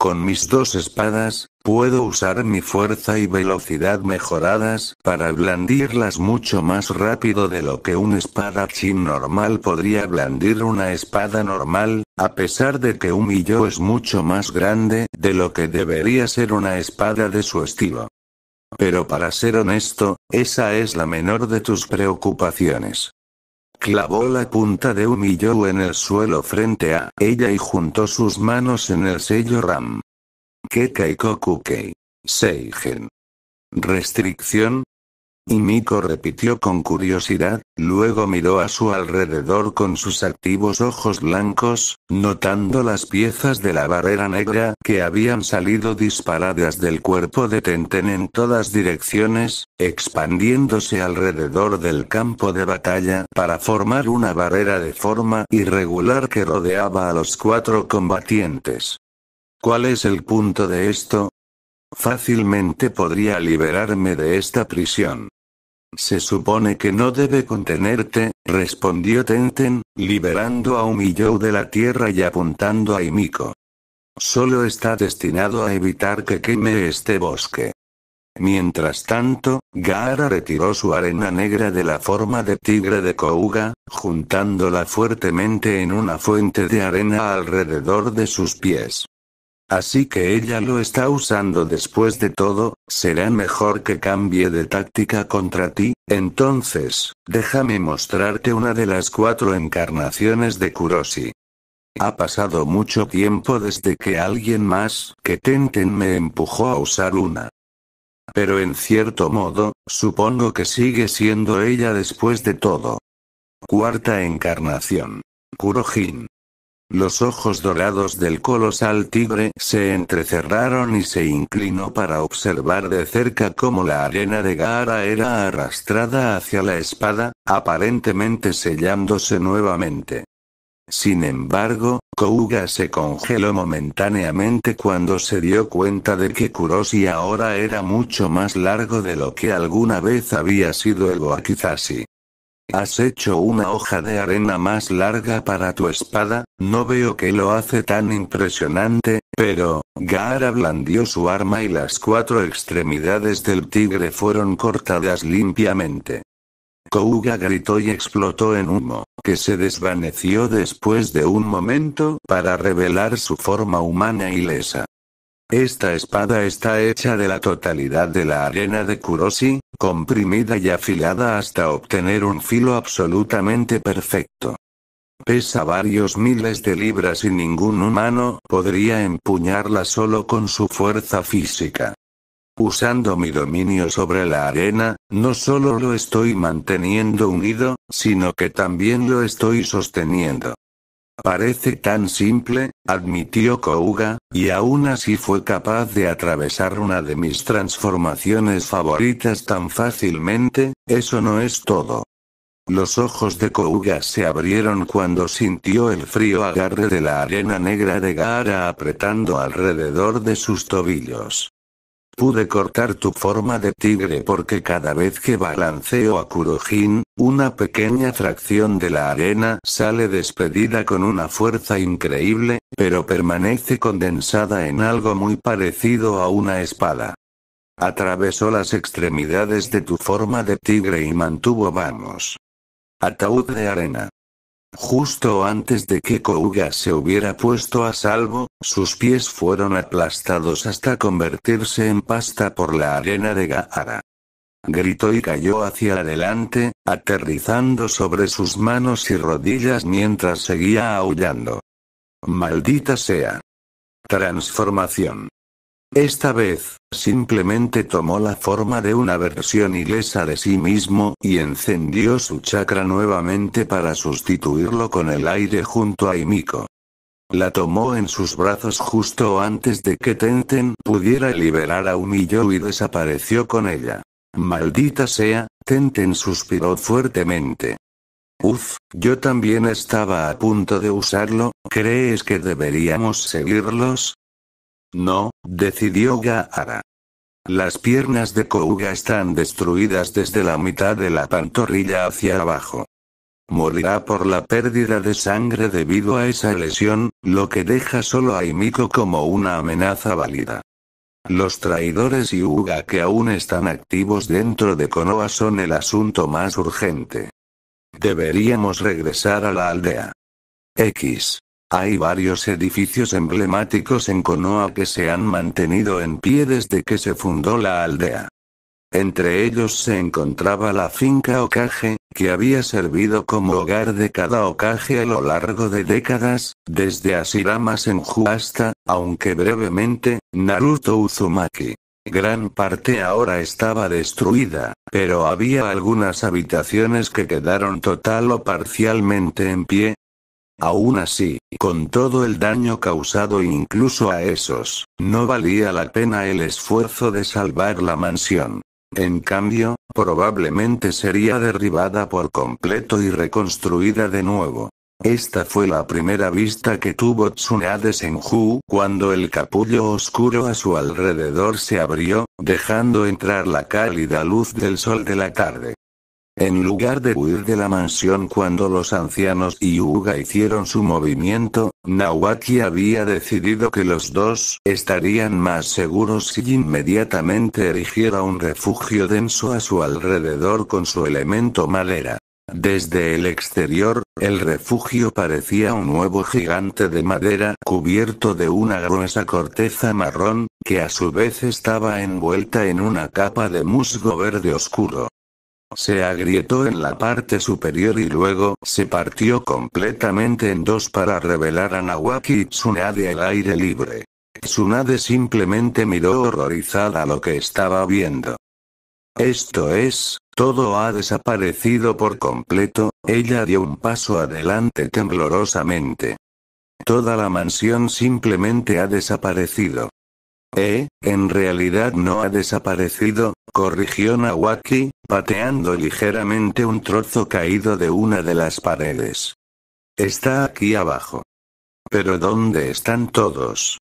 Con mis dos espadas, puedo usar mi fuerza y velocidad mejoradas para blandirlas mucho más rápido de lo que un espadachín normal podría blandir una espada normal, a pesar de que un yo es mucho más grande de lo que debería ser una espada de su estilo. Pero para ser honesto, esa es la menor de tus preocupaciones. Clavó la punta de un you en el suelo frente a ella y juntó sus manos en el sello Ram. Kekai Kokukei. Seigen. Restricción, y Miko repitió con curiosidad, luego miró a su alrededor con sus activos ojos blancos, notando las piezas de la barrera negra que habían salido disparadas del cuerpo de Tenten en todas direcciones, expandiéndose alrededor del campo de batalla para formar una barrera de forma irregular que rodeaba a los cuatro combatientes. ¿Cuál es el punto de esto? Fácilmente podría liberarme de esta prisión. Se supone que no debe contenerte, respondió Tenten, liberando a Umiyou de la tierra y apuntando a Imiko. Solo está destinado a evitar que queme este bosque. Mientras tanto, Gaara retiró su arena negra de la forma de tigre de Kouga, juntándola fuertemente en una fuente de arena alrededor de sus pies. Así que ella lo está usando después de todo, será mejor que cambie de táctica contra ti, entonces, déjame mostrarte una de las cuatro encarnaciones de Kuroshi. Ha pasado mucho tiempo desde que alguien más que Tenten me empujó a usar una. Pero en cierto modo, supongo que sigue siendo ella después de todo. Cuarta encarnación. Kurojin. Los ojos dorados del colosal tigre se entrecerraron y se inclinó para observar de cerca cómo la arena de Gaara era arrastrada hacia la espada, aparentemente sellándose nuevamente. Sin embargo, Kouga se congeló momentáneamente cuando se dio cuenta de que Kuroshi ahora era mucho más largo de lo que alguna vez había sido el Boakizashi. Has hecho una hoja de arena más larga para tu espada, no veo que lo hace tan impresionante, pero, Gaara blandió su arma y las cuatro extremidades del tigre fueron cortadas limpiamente. Kouga gritó y explotó en humo, que se desvaneció después de un momento para revelar su forma humana y lesa. Esta espada está hecha de la totalidad de la arena de Kurosi, comprimida y afilada hasta obtener un filo absolutamente perfecto. Pesa varios miles de libras y ningún humano podría empuñarla solo con su fuerza física. Usando mi dominio sobre la arena, no solo lo estoy manteniendo unido, sino que también lo estoy sosteniendo. Parece tan simple, admitió Kouga, y aún así fue capaz de atravesar una de mis transformaciones favoritas tan fácilmente, eso no es todo. Los ojos de Kouga se abrieron cuando sintió el frío agarre de la arena negra de Gaara apretando alrededor de sus tobillos pude cortar tu forma de tigre porque cada vez que balanceo a Kurojin, una pequeña fracción de la arena sale despedida con una fuerza increíble, pero permanece condensada en algo muy parecido a una espada. Atravesó las extremidades de tu forma de tigre y mantuvo vamos. Ataúd de arena. Justo antes de que Kouga se hubiera puesto a salvo, sus pies fueron aplastados hasta convertirse en pasta por la arena de Gahara. Gritó y cayó hacia adelante, aterrizando sobre sus manos y rodillas mientras seguía aullando. Maldita sea. Transformación. Esta vez, simplemente tomó la forma de una versión ilesa de sí mismo, y encendió su chakra nuevamente para sustituirlo con el aire junto a Imiko. La tomó en sus brazos justo antes de que Tenten pudiera liberar a Umiyo y desapareció con ella. Maldita sea, Tenten suspiró fuertemente. Uf, yo también estaba a punto de usarlo, ¿crees que deberíamos seguirlos? No, decidió Gaara. Las piernas de Kouga están destruidas desde la mitad de la pantorrilla hacia abajo. Morirá por la pérdida de sangre debido a esa lesión, lo que deja solo a Imiko como una amenaza válida. Los traidores y Uga que aún están activos dentro de Konoha son el asunto más urgente. Deberíamos regresar a la aldea. X. Hay varios edificios emblemáticos en Konoha que se han mantenido en pie desde que se fundó la aldea. Entre ellos se encontraba la finca Okage, que había servido como hogar de cada Okage a lo largo de décadas, desde Asirama Senju hasta, aunque brevemente, Naruto Uzumaki. Gran parte ahora estaba destruida, pero había algunas habitaciones que quedaron total o parcialmente en pie, Aún así, con todo el daño causado incluso a esos, no valía la pena el esfuerzo de salvar la mansión. En cambio, probablemente sería derribada por completo y reconstruida de nuevo. Esta fue la primera vista que tuvo Tsunade Senju cuando el capullo oscuro a su alrededor se abrió, dejando entrar la cálida luz del sol de la tarde. En lugar de huir de la mansión cuando los ancianos y Yuga hicieron su movimiento, Nawaki había decidido que los dos estarían más seguros si inmediatamente erigiera un refugio denso a su alrededor con su elemento madera. Desde el exterior, el refugio parecía un nuevo gigante de madera cubierto de una gruesa corteza marrón, que a su vez estaba envuelta en una capa de musgo verde oscuro. Se agrietó en la parte superior y luego se partió completamente en dos para revelar a Nawaki Tsunade al aire libre. Tsunade simplemente miró horrorizada lo que estaba viendo. Esto es, todo ha desaparecido por completo, ella dio un paso adelante temblorosamente. Toda la mansión simplemente ha desaparecido. Eh, en realidad no ha desaparecido, corrigió Nawaki, pateando ligeramente un trozo caído de una de las paredes. Está aquí abajo. Pero ¿dónde están todos?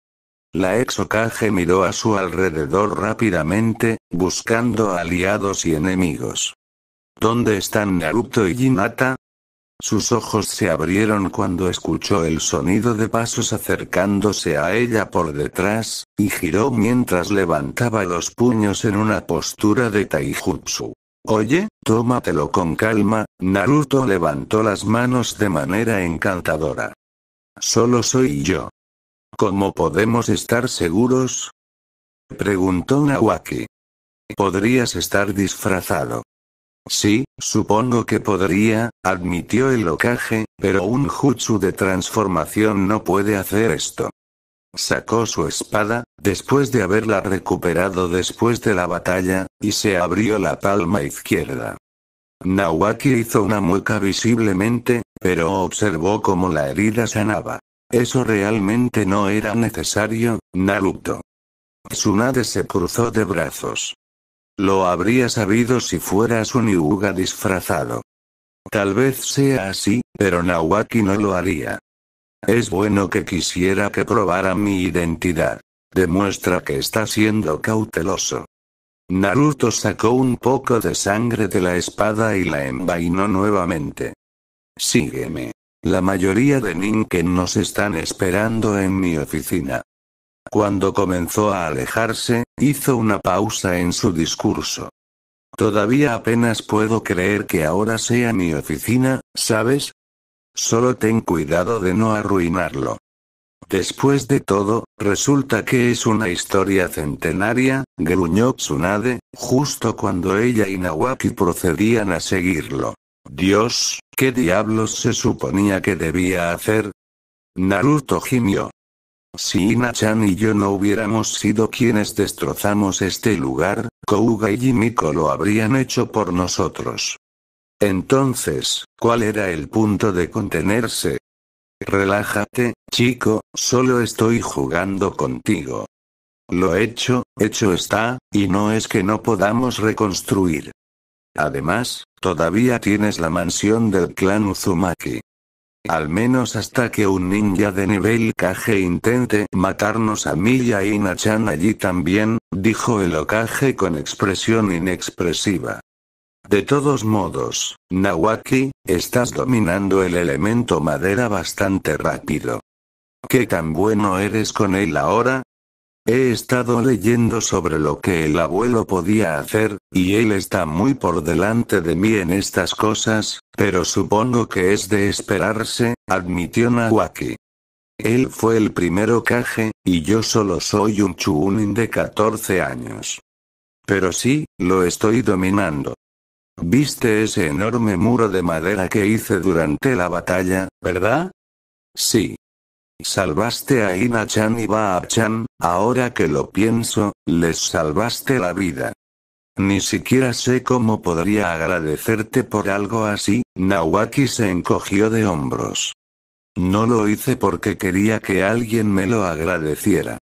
La ex miró a su alrededor rápidamente, buscando aliados y enemigos. ¿Dónde están Naruto y Hinata? Sus ojos se abrieron cuando escuchó el sonido de pasos acercándose a ella por detrás, y giró mientras levantaba los puños en una postura de taijutsu. Oye, tómatelo con calma, Naruto levantó las manos de manera encantadora. Solo soy yo. ¿Cómo podemos estar seguros? Preguntó Nawaki. Podrías estar disfrazado. Sí, supongo que podría, admitió el locaje pero un jutsu de transformación no puede hacer esto. Sacó su espada, después de haberla recuperado después de la batalla, y se abrió la palma izquierda. Nawaki hizo una mueca visiblemente, pero observó cómo la herida sanaba. Eso realmente no era necesario, Naruto. Tsunade se cruzó de brazos. Lo habría sabido si fueras un Yuga disfrazado. Tal vez sea así, pero Nawaki no lo haría. Es bueno que quisiera que probara mi identidad. Demuestra que está siendo cauteloso. Naruto sacó un poco de sangre de la espada y la envainó nuevamente. Sígueme. La mayoría de ninken nos están esperando en mi oficina. Cuando comenzó a alejarse, hizo una pausa en su discurso. Todavía apenas puedo creer que ahora sea mi oficina, ¿sabes? Solo ten cuidado de no arruinarlo. Después de todo, resulta que es una historia centenaria, gruñó Tsunade, justo cuando ella y Nawaki procedían a seguirlo. Dios, ¿qué diablos se suponía que debía hacer? Naruto gimió. Si Ina-chan y yo no hubiéramos sido quienes destrozamos este lugar, Kouga y Jimiko lo habrían hecho por nosotros. Entonces, ¿cuál era el punto de contenerse? Relájate, chico, solo estoy jugando contigo. Lo hecho, hecho está, y no es que no podamos reconstruir. Además, todavía tienes la mansión del clan Uzumaki. Al menos hasta que un ninja de nivel Kage intente matarnos a Milla y Nachan allí también, dijo el Okage con expresión inexpresiva. De todos modos, Nawaki, estás dominando el elemento madera bastante rápido. ¿Qué tan bueno eres con él ahora? He estado leyendo sobre lo que el abuelo podía hacer, y él está muy por delante de mí en estas cosas, pero supongo que es de esperarse, admitió Nahuaki. Él fue el primero caje, y yo solo soy un Chunin de 14 años. Pero sí, lo estoy dominando. ¿Viste ese enorme muro de madera que hice durante la batalla, verdad? Sí. Salvaste a Ina-chan y Baab-chan, ahora que lo pienso, les salvaste la vida. Ni siquiera sé cómo podría agradecerte por algo así, Nawaki se encogió de hombros. No lo hice porque quería que alguien me lo agradeciera.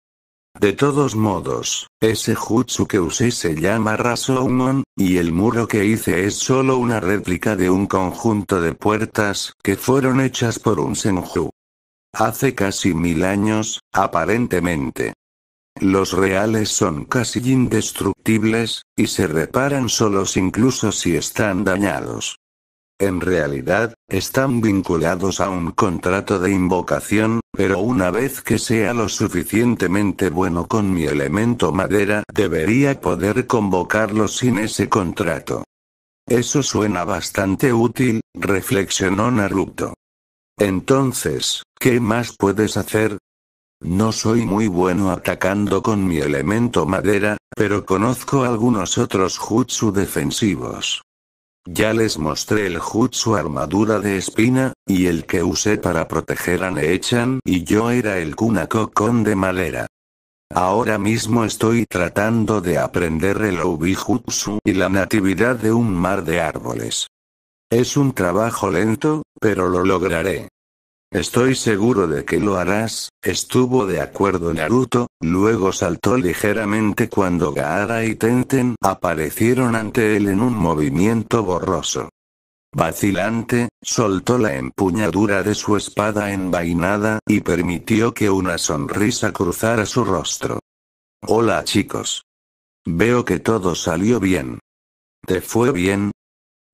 De todos modos, ese jutsu que usé se llama Rasoumon, y el muro que hice es solo una réplica de un conjunto de puertas que fueron hechas por un senju. Hace casi mil años, aparentemente. Los reales son casi indestructibles, y se reparan solos incluso si están dañados. En realidad, están vinculados a un contrato de invocación, pero una vez que sea lo suficientemente bueno con mi elemento madera, debería poder convocarlo sin ese contrato. Eso suena bastante útil, reflexionó Naruto. Entonces, ¿qué más puedes hacer? No soy muy bueno atacando con mi elemento madera, pero conozco algunos otros jutsu defensivos. Ya les mostré el jutsu armadura de espina, y el que usé para proteger a Nechan y yo era el con de madera. Ahora mismo estoy tratando de aprender el Obi Jutsu y la natividad de un mar de árboles. Es un trabajo lento, pero lo lograré. Estoy seguro de que lo harás, estuvo de acuerdo Naruto, luego saltó ligeramente cuando Gaara y Tenten aparecieron ante él en un movimiento borroso. Vacilante, soltó la empuñadura de su espada envainada y permitió que una sonrisa cruzara su rostro. Hola chicos. Veo que todo salió bien. ¿Te fue bien?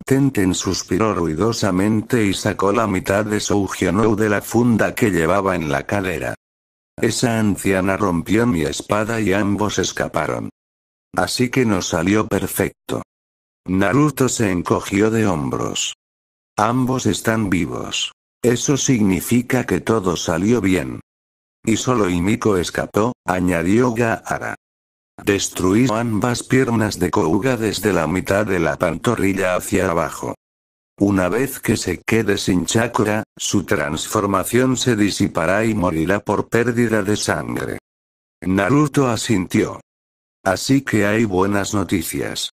Tenten suspiró ruidosamente y sacó la mitad de su de la funda que llevaba en la cadera. Esa anciana rompió mi espada y ambos escaparon. Así que no salió perfecto. Naruto se encogió de hombros. Ambos están vivos. Eso significa que todo salió bien. Y solo Imiko escapó, añadió Gaara. Destruir ambas piernas de Kouga desde la mitad de la pantorrilla hacia abajo. Una vez que se quede sin chakra, su transformación se disipará y morirá por pérdida de sangre. Naruto asintió. Así que hay buenas noticias.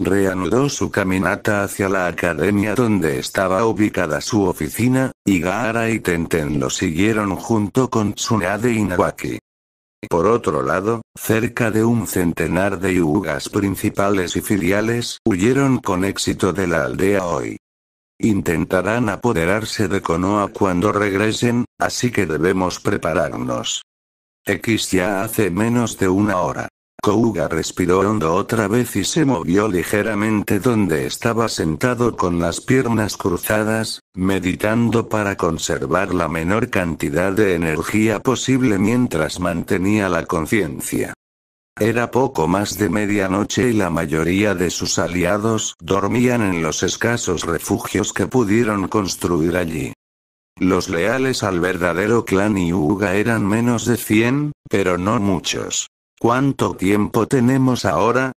Reanudó su caminata hacia la academia donde estaba ubicada su oficina, y Gaara y Tenten lo siguieron junto con Tsunade y Nawaki. Por otro lado, cerca de un centenar de yugas principales y filiales huyeron con éxito de la aldea hoy. Intentarán apoderarse de Konoha cuando regresen, así que debemos prepararnos. X ya hace menos de una hora. Kouga respiró hondo otra vez y se movió ligeramente donde estaba sentado con las piernas cruzadas, meditando para conservar la menor cantidad de energía posible mientras mantenía la conciencia. Era poco más de medianoche y la mayoría de sus aliados dormían en los escasos refugios que pudieron construir allí. Los leales al verdadero clan Yuga eran menos de 100, pero no muchos. ¿Cuánto tiempo tenemos ahora?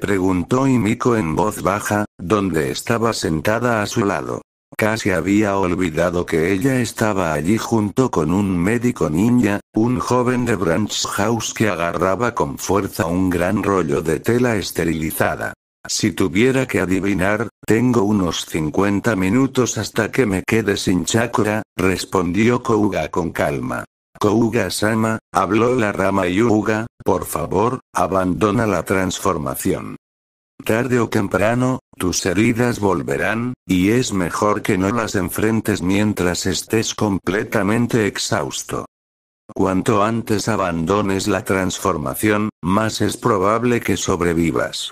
Preguntó Imiko en voz baja, donde estaba sentada a su lado. Casi había olvidado que ella estaba allí junto con un médico ninja, un joven de Branch House que agarraba con fuerza un gran rollo de tela esterilizada. Si tuviera que adivinar, tengo unos 50 minutos hasta que me quede sin chakra, respondió Kouga con calma. Kouga-sama, habló la rama Yuga, por favor, abandona la transformación. Tarde o temprano, tus heridas volverán, y es mejor que no las enfrentes mientras estés completamente exhausto. Cuanto antes abandones la transformación, más es probable que sobrevivas.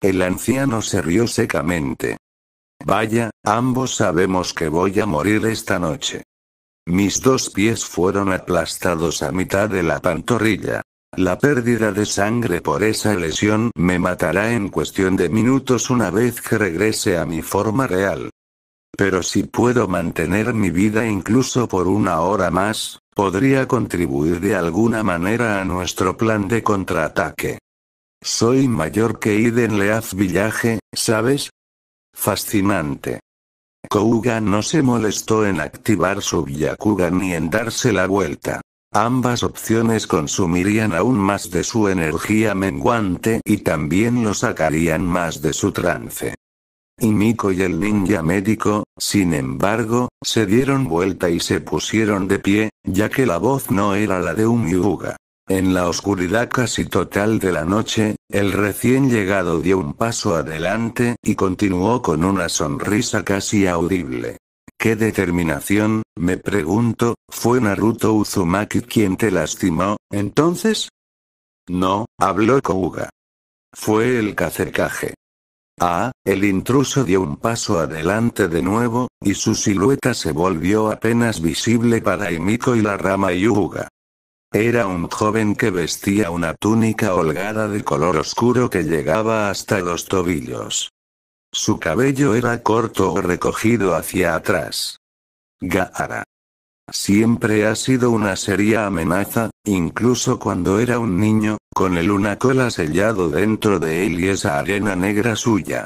El anciano se rió secamente. Vaya, ambos sabemos que voy a morir esta noche. Mis dos pies fueron aplastados a mitad de la pantorrilla. La pérdida de sangre por esa lesión me matará en cuestión de minutos una vez que regrese a mi forma real. Pero si puedo mantener mi vida incluso por una hora más, podría contribuir de alguna manera a nuestro plan de contraataque. Soy mayor que Iden Leaz Villaje, ¿sabes? Fascinante. Kouga no se molestó en activar su Byakugan ni en darse la vuelta. Ambas opciones consumirían aún más de su energía menguante y también lo sacarían más de su trance. Miko y el ninja médico, sin embargo, se dieron vuelta y se pusieron de pie, ya que la voz no era la de un Yuga. En la oscuridad casi total de la noche, el recién llegado dio un paso adelante y continuó con una sonrisa casi audible. ¿Qué determinación, me pregunto, fue Naruto Uzumaki quien te lastimó, entonces? No, habló Kouga. Fue el cacercaje. Ah, el intruso dio un paso adelante de nuevo, y su silueta se volvió apenas visible para Emiko y la rama Yuga. Era un joven que vestía una túnica holgada de color oscuro que llegaba hasta los tobillos. Su cabello era corto o recogido hacia atrás. Gaara. Siempre ha sido una seria amenaza, incluso cuando era un niño, con el una cola sellado dentro de él y esa arena negra suya.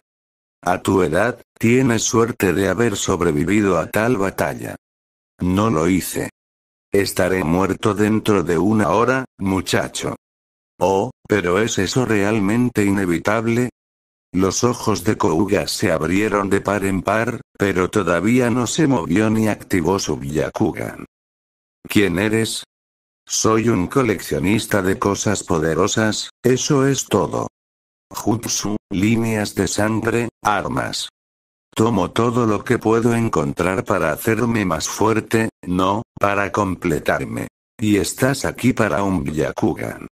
A tu edad, tienes suerte de haber sobrevivido a tal batalla. No lo hice. Estaré muerto dentro de una hora, muchacho. Oh, pero ¿es eso realmente inevitable? Los ojos de Kouga se abrieron de par en par, pero todavía no se movió ni activó su Byakugan. ¿Quién eres? Soy un coleccionista de cosas poderosas, eso es todo. Jutsu, líneas de sangre, armas, Tomo todo lo que puedo encontrar para hacerme más fuerte, no, para completarme. Y estás aquí para un Byakugan.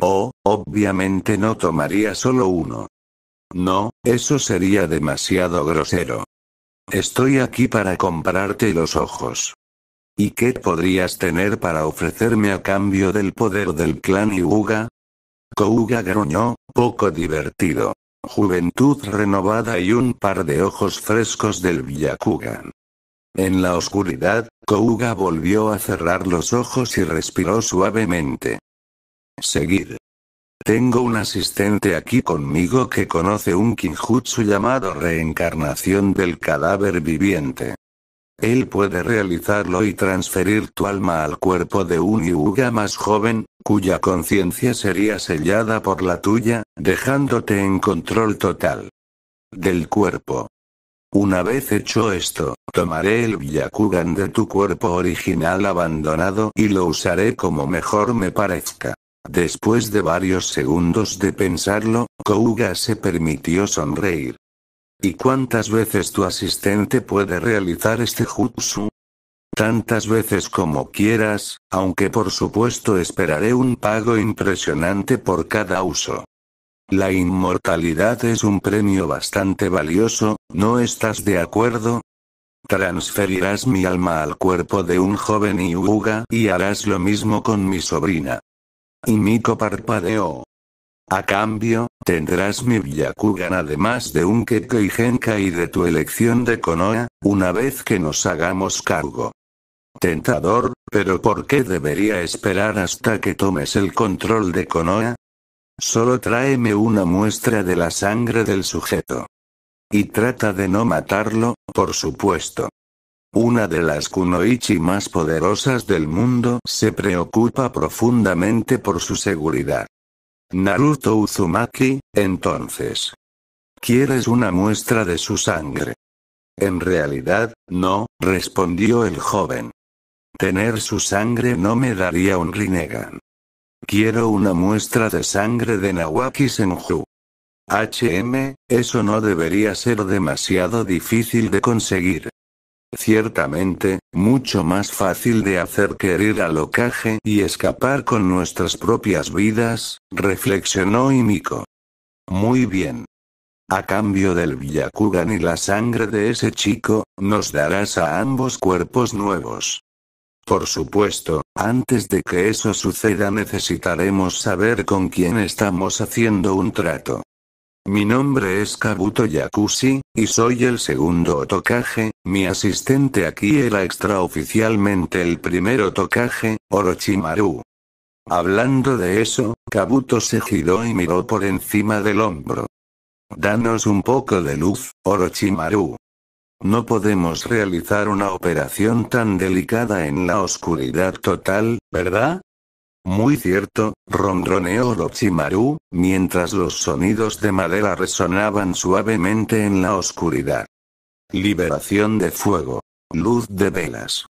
Oh, obviamente no tomaría solo uno. No, eso sería demasiado grosero. Estoy aquí para comprarte los ojos. ¿Y qué podrías tener para ofrecerme a cambio del poder del clan Iuga? Kouga gruñó, poco divertido. Juventud renovada y un par de ojos frescos del Byakugan. En la oscuridad, Kouga volvió a cerrar los ojos y respiró suavemente. Seguir. Tengo un asistente aquí conmigo que conoce un kinjutsu llamado reencarnación del cadáver viviente. Él puede realizarlo y transferir tu alma al cuerpo de un Yuga más joven, cuya conciencia sería sellada por la tuya, dejándote en control total del cuerpo. Una vez hecho esto, tomaré el Byakugan de tu cuerpo original abandonado y lo usaré como mejor me parezca. Después de varios segundos de pensarlo, Kouga se permitió sonreír. ¿Y cuántas veces tu asistente puede realizar este jutsu? Tantas veces como quieras, aunque por supuesto esperaré un pago impresionante por cada uso. La inmortalidad es un premio bastante valioso, ¿no estás de acuerdo? Transferirás mi alma al cuerpo de un joven Yuga y harás lo mismo con mi sobrina. Y Miko parpadeó. A cambio, tendrás mi Byakugan además de un Kekkei Genka y de tu elección de Konoha, una vez que nos hagamos cargo. Tentador, pero ¿por qué debería esperar hasta que tomes el control de Konoha? Solo tráeme una muestra de la sangre del sujeto. Y trata de no matarlo, por supuesto. Una de las kunoichi más poderosas del mundo se preocupa profundamente por su seguridad. Naruto Uzumaki, entonces. ¿Quieres una muestra de su sangre? En realidad, no, respondió el joven. Tener su sangre no me daría un Rinnegan. Quiero una muestra de sangre de Nawaki Senju. HM, eso no debería ser demasiado difícil de conseguir. Ciertamente, mucho más fácil de hacer que herir al locaje y escapar con nuestras propias vidas, reflexionó Imiko. Muy bien. A cambio del Villakugan y la sangre de ese chico, nos darás a ambos cuerpos nuevos. Por supuesto, antes de que eso suceda necesitaremos saber con quién estamos haciendo un trato. Mi nombre es Kabuto Yakushi, y soy el segundo Otokage, mi asistente aquí era extraoficialmente el primer Otokage, Orochimaru. Hablando de eso, Kabuto se giró y miró por encima del hombro. Danos un poco de luz, Orochimaru. No podemos realizar una operación tan delicada en la oscuridad total, ¿verdad? Muy cierto, ronroneó Orochimaru, mientras los sonidos de madera resonaban suavemente en la oscuridad. Liberación de fuego. Luz de velas.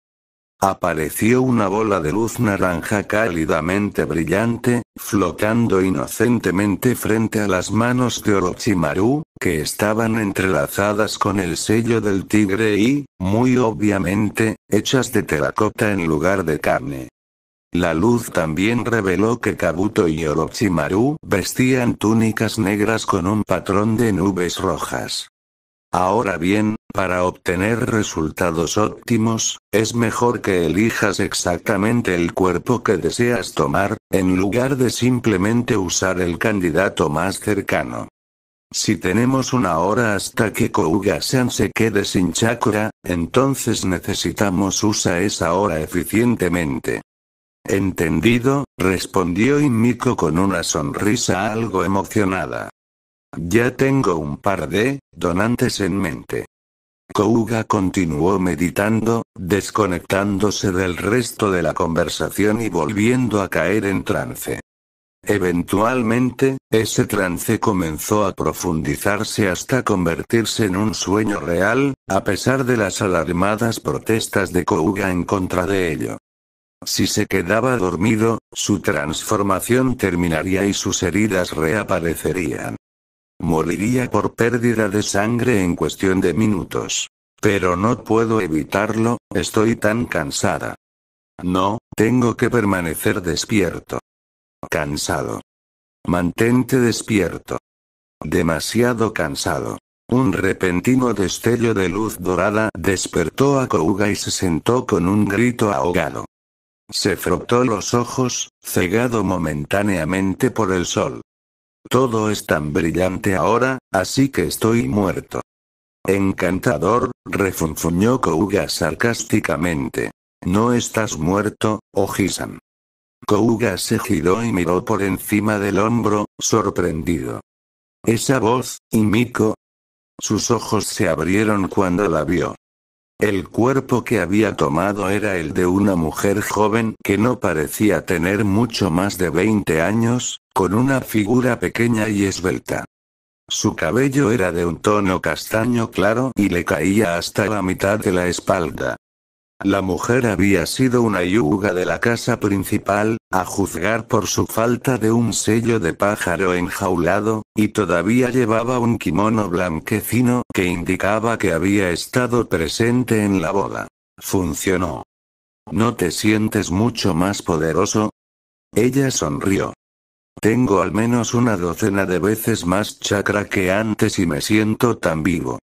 Apareció una bola de luz naranja cálidamente brillante, flotando inocentemente frente a las manos de Orochimaru, que estaban entrelazadas con el sello del tigre y, muy obviamente, hechas de terracota en lugar de carne. La luz también reveló que Kabuto y Orochimaru vestían túnicas negras con un patrón de nubes rojas. Ahora bien, para obtener resultados óptimos, es mejor que elijas exactamente el cuerpo que deseas tomar, en lugar de simplemente usar el candidato más cercano. Si tenemos una hora hasta que Kouga-san se quede sin chakra, entonces necesitamos usar esa hora eficientemente. Entendido, respondió Inmiko con una sonrisa algo emocionada. Ya tengo un par de donantes en mente. Kouga continuó meditando, desconectándose del resto de la conversación y volviendo a caer en trance. Eventualmente, ese trance comenzó a profundizarse hasta convertirse en un sueño real, a pesar de las alarmadas protestas de Kouga en contra de ello. Si se quedaba dormido, su transformación terminaría y sus heridas reaparecerían. Moriría por pérdida de sangre en cuestión de minutos. Pero no puedo evitarlo, estoy tan cansada. No, tengo que permanecer despierto. Cansado. Mantente despierto. Demasiado cansado. Un repentino destello de luz dorada despertó a Kouga y se sentó con un grito ahogado. Se frotó los ojos, cegado momentáneamente por el sol. Todo es tan brillante ahora, así que estoy muerto. Encantador, refunfuñó Kouga sarcásticamente. No estás muerto, Ojisan. Kouga se giró y miró por encima del hombro, sorprendido. Esa voz, y Miko. Sus ojos se abrieron cuando la vio. El cuerpo que había tomado era el de una mujer joven que no parecía tener mucho más de 20 años, con una figura pequeña y esbelta. Su cabello era de un tono castaño claro y le caía hasta la mitad de la espalda. La mujer había sido una yuga de la casa principal, a juzgar por su falta de un sello de pájaro enjaulado, y todavía llevaba un kimono blanquecino que indicaba que había estado presente en la boda. Funcionó. ¿No te sientes mucho más poderoso? Ella sonrió. Tengo al menos una docena de veces más chakra que antes y me siento tan vivo.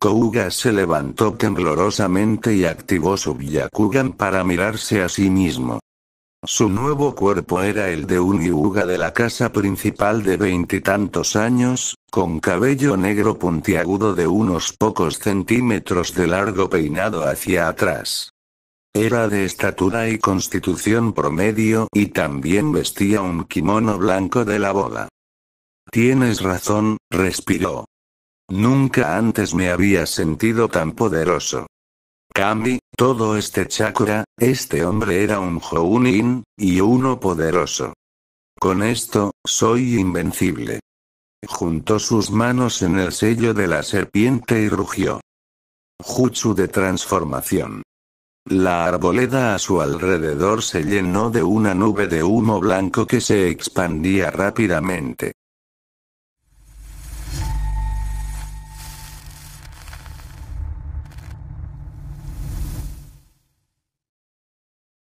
Kouga se levantó temblorosamente y activó su Byakugan para mirarse a sí mismo. Su nuevo cuerpo era el de un Yuga de la casa principal de veintitantos años, con cabello negro puntiagudo de unos pocos centímetros de largo peinado hacia atrás. Era de estatura y constitución promedio y también vestía un kimono blanco de la boda. Tienes razón, respiró. Nunca antes me había sentido tan poderoso. Kami, todo este chakra, este hombre era un Jounin, y uno poderoso. Con esto, soy invencible. Juntó sus manos en el sello de la serpiente y rugió. Jutsu de transformación. La arboleda a su alrededor se llenó de una nube de humo blanco que se expandía rápidamente.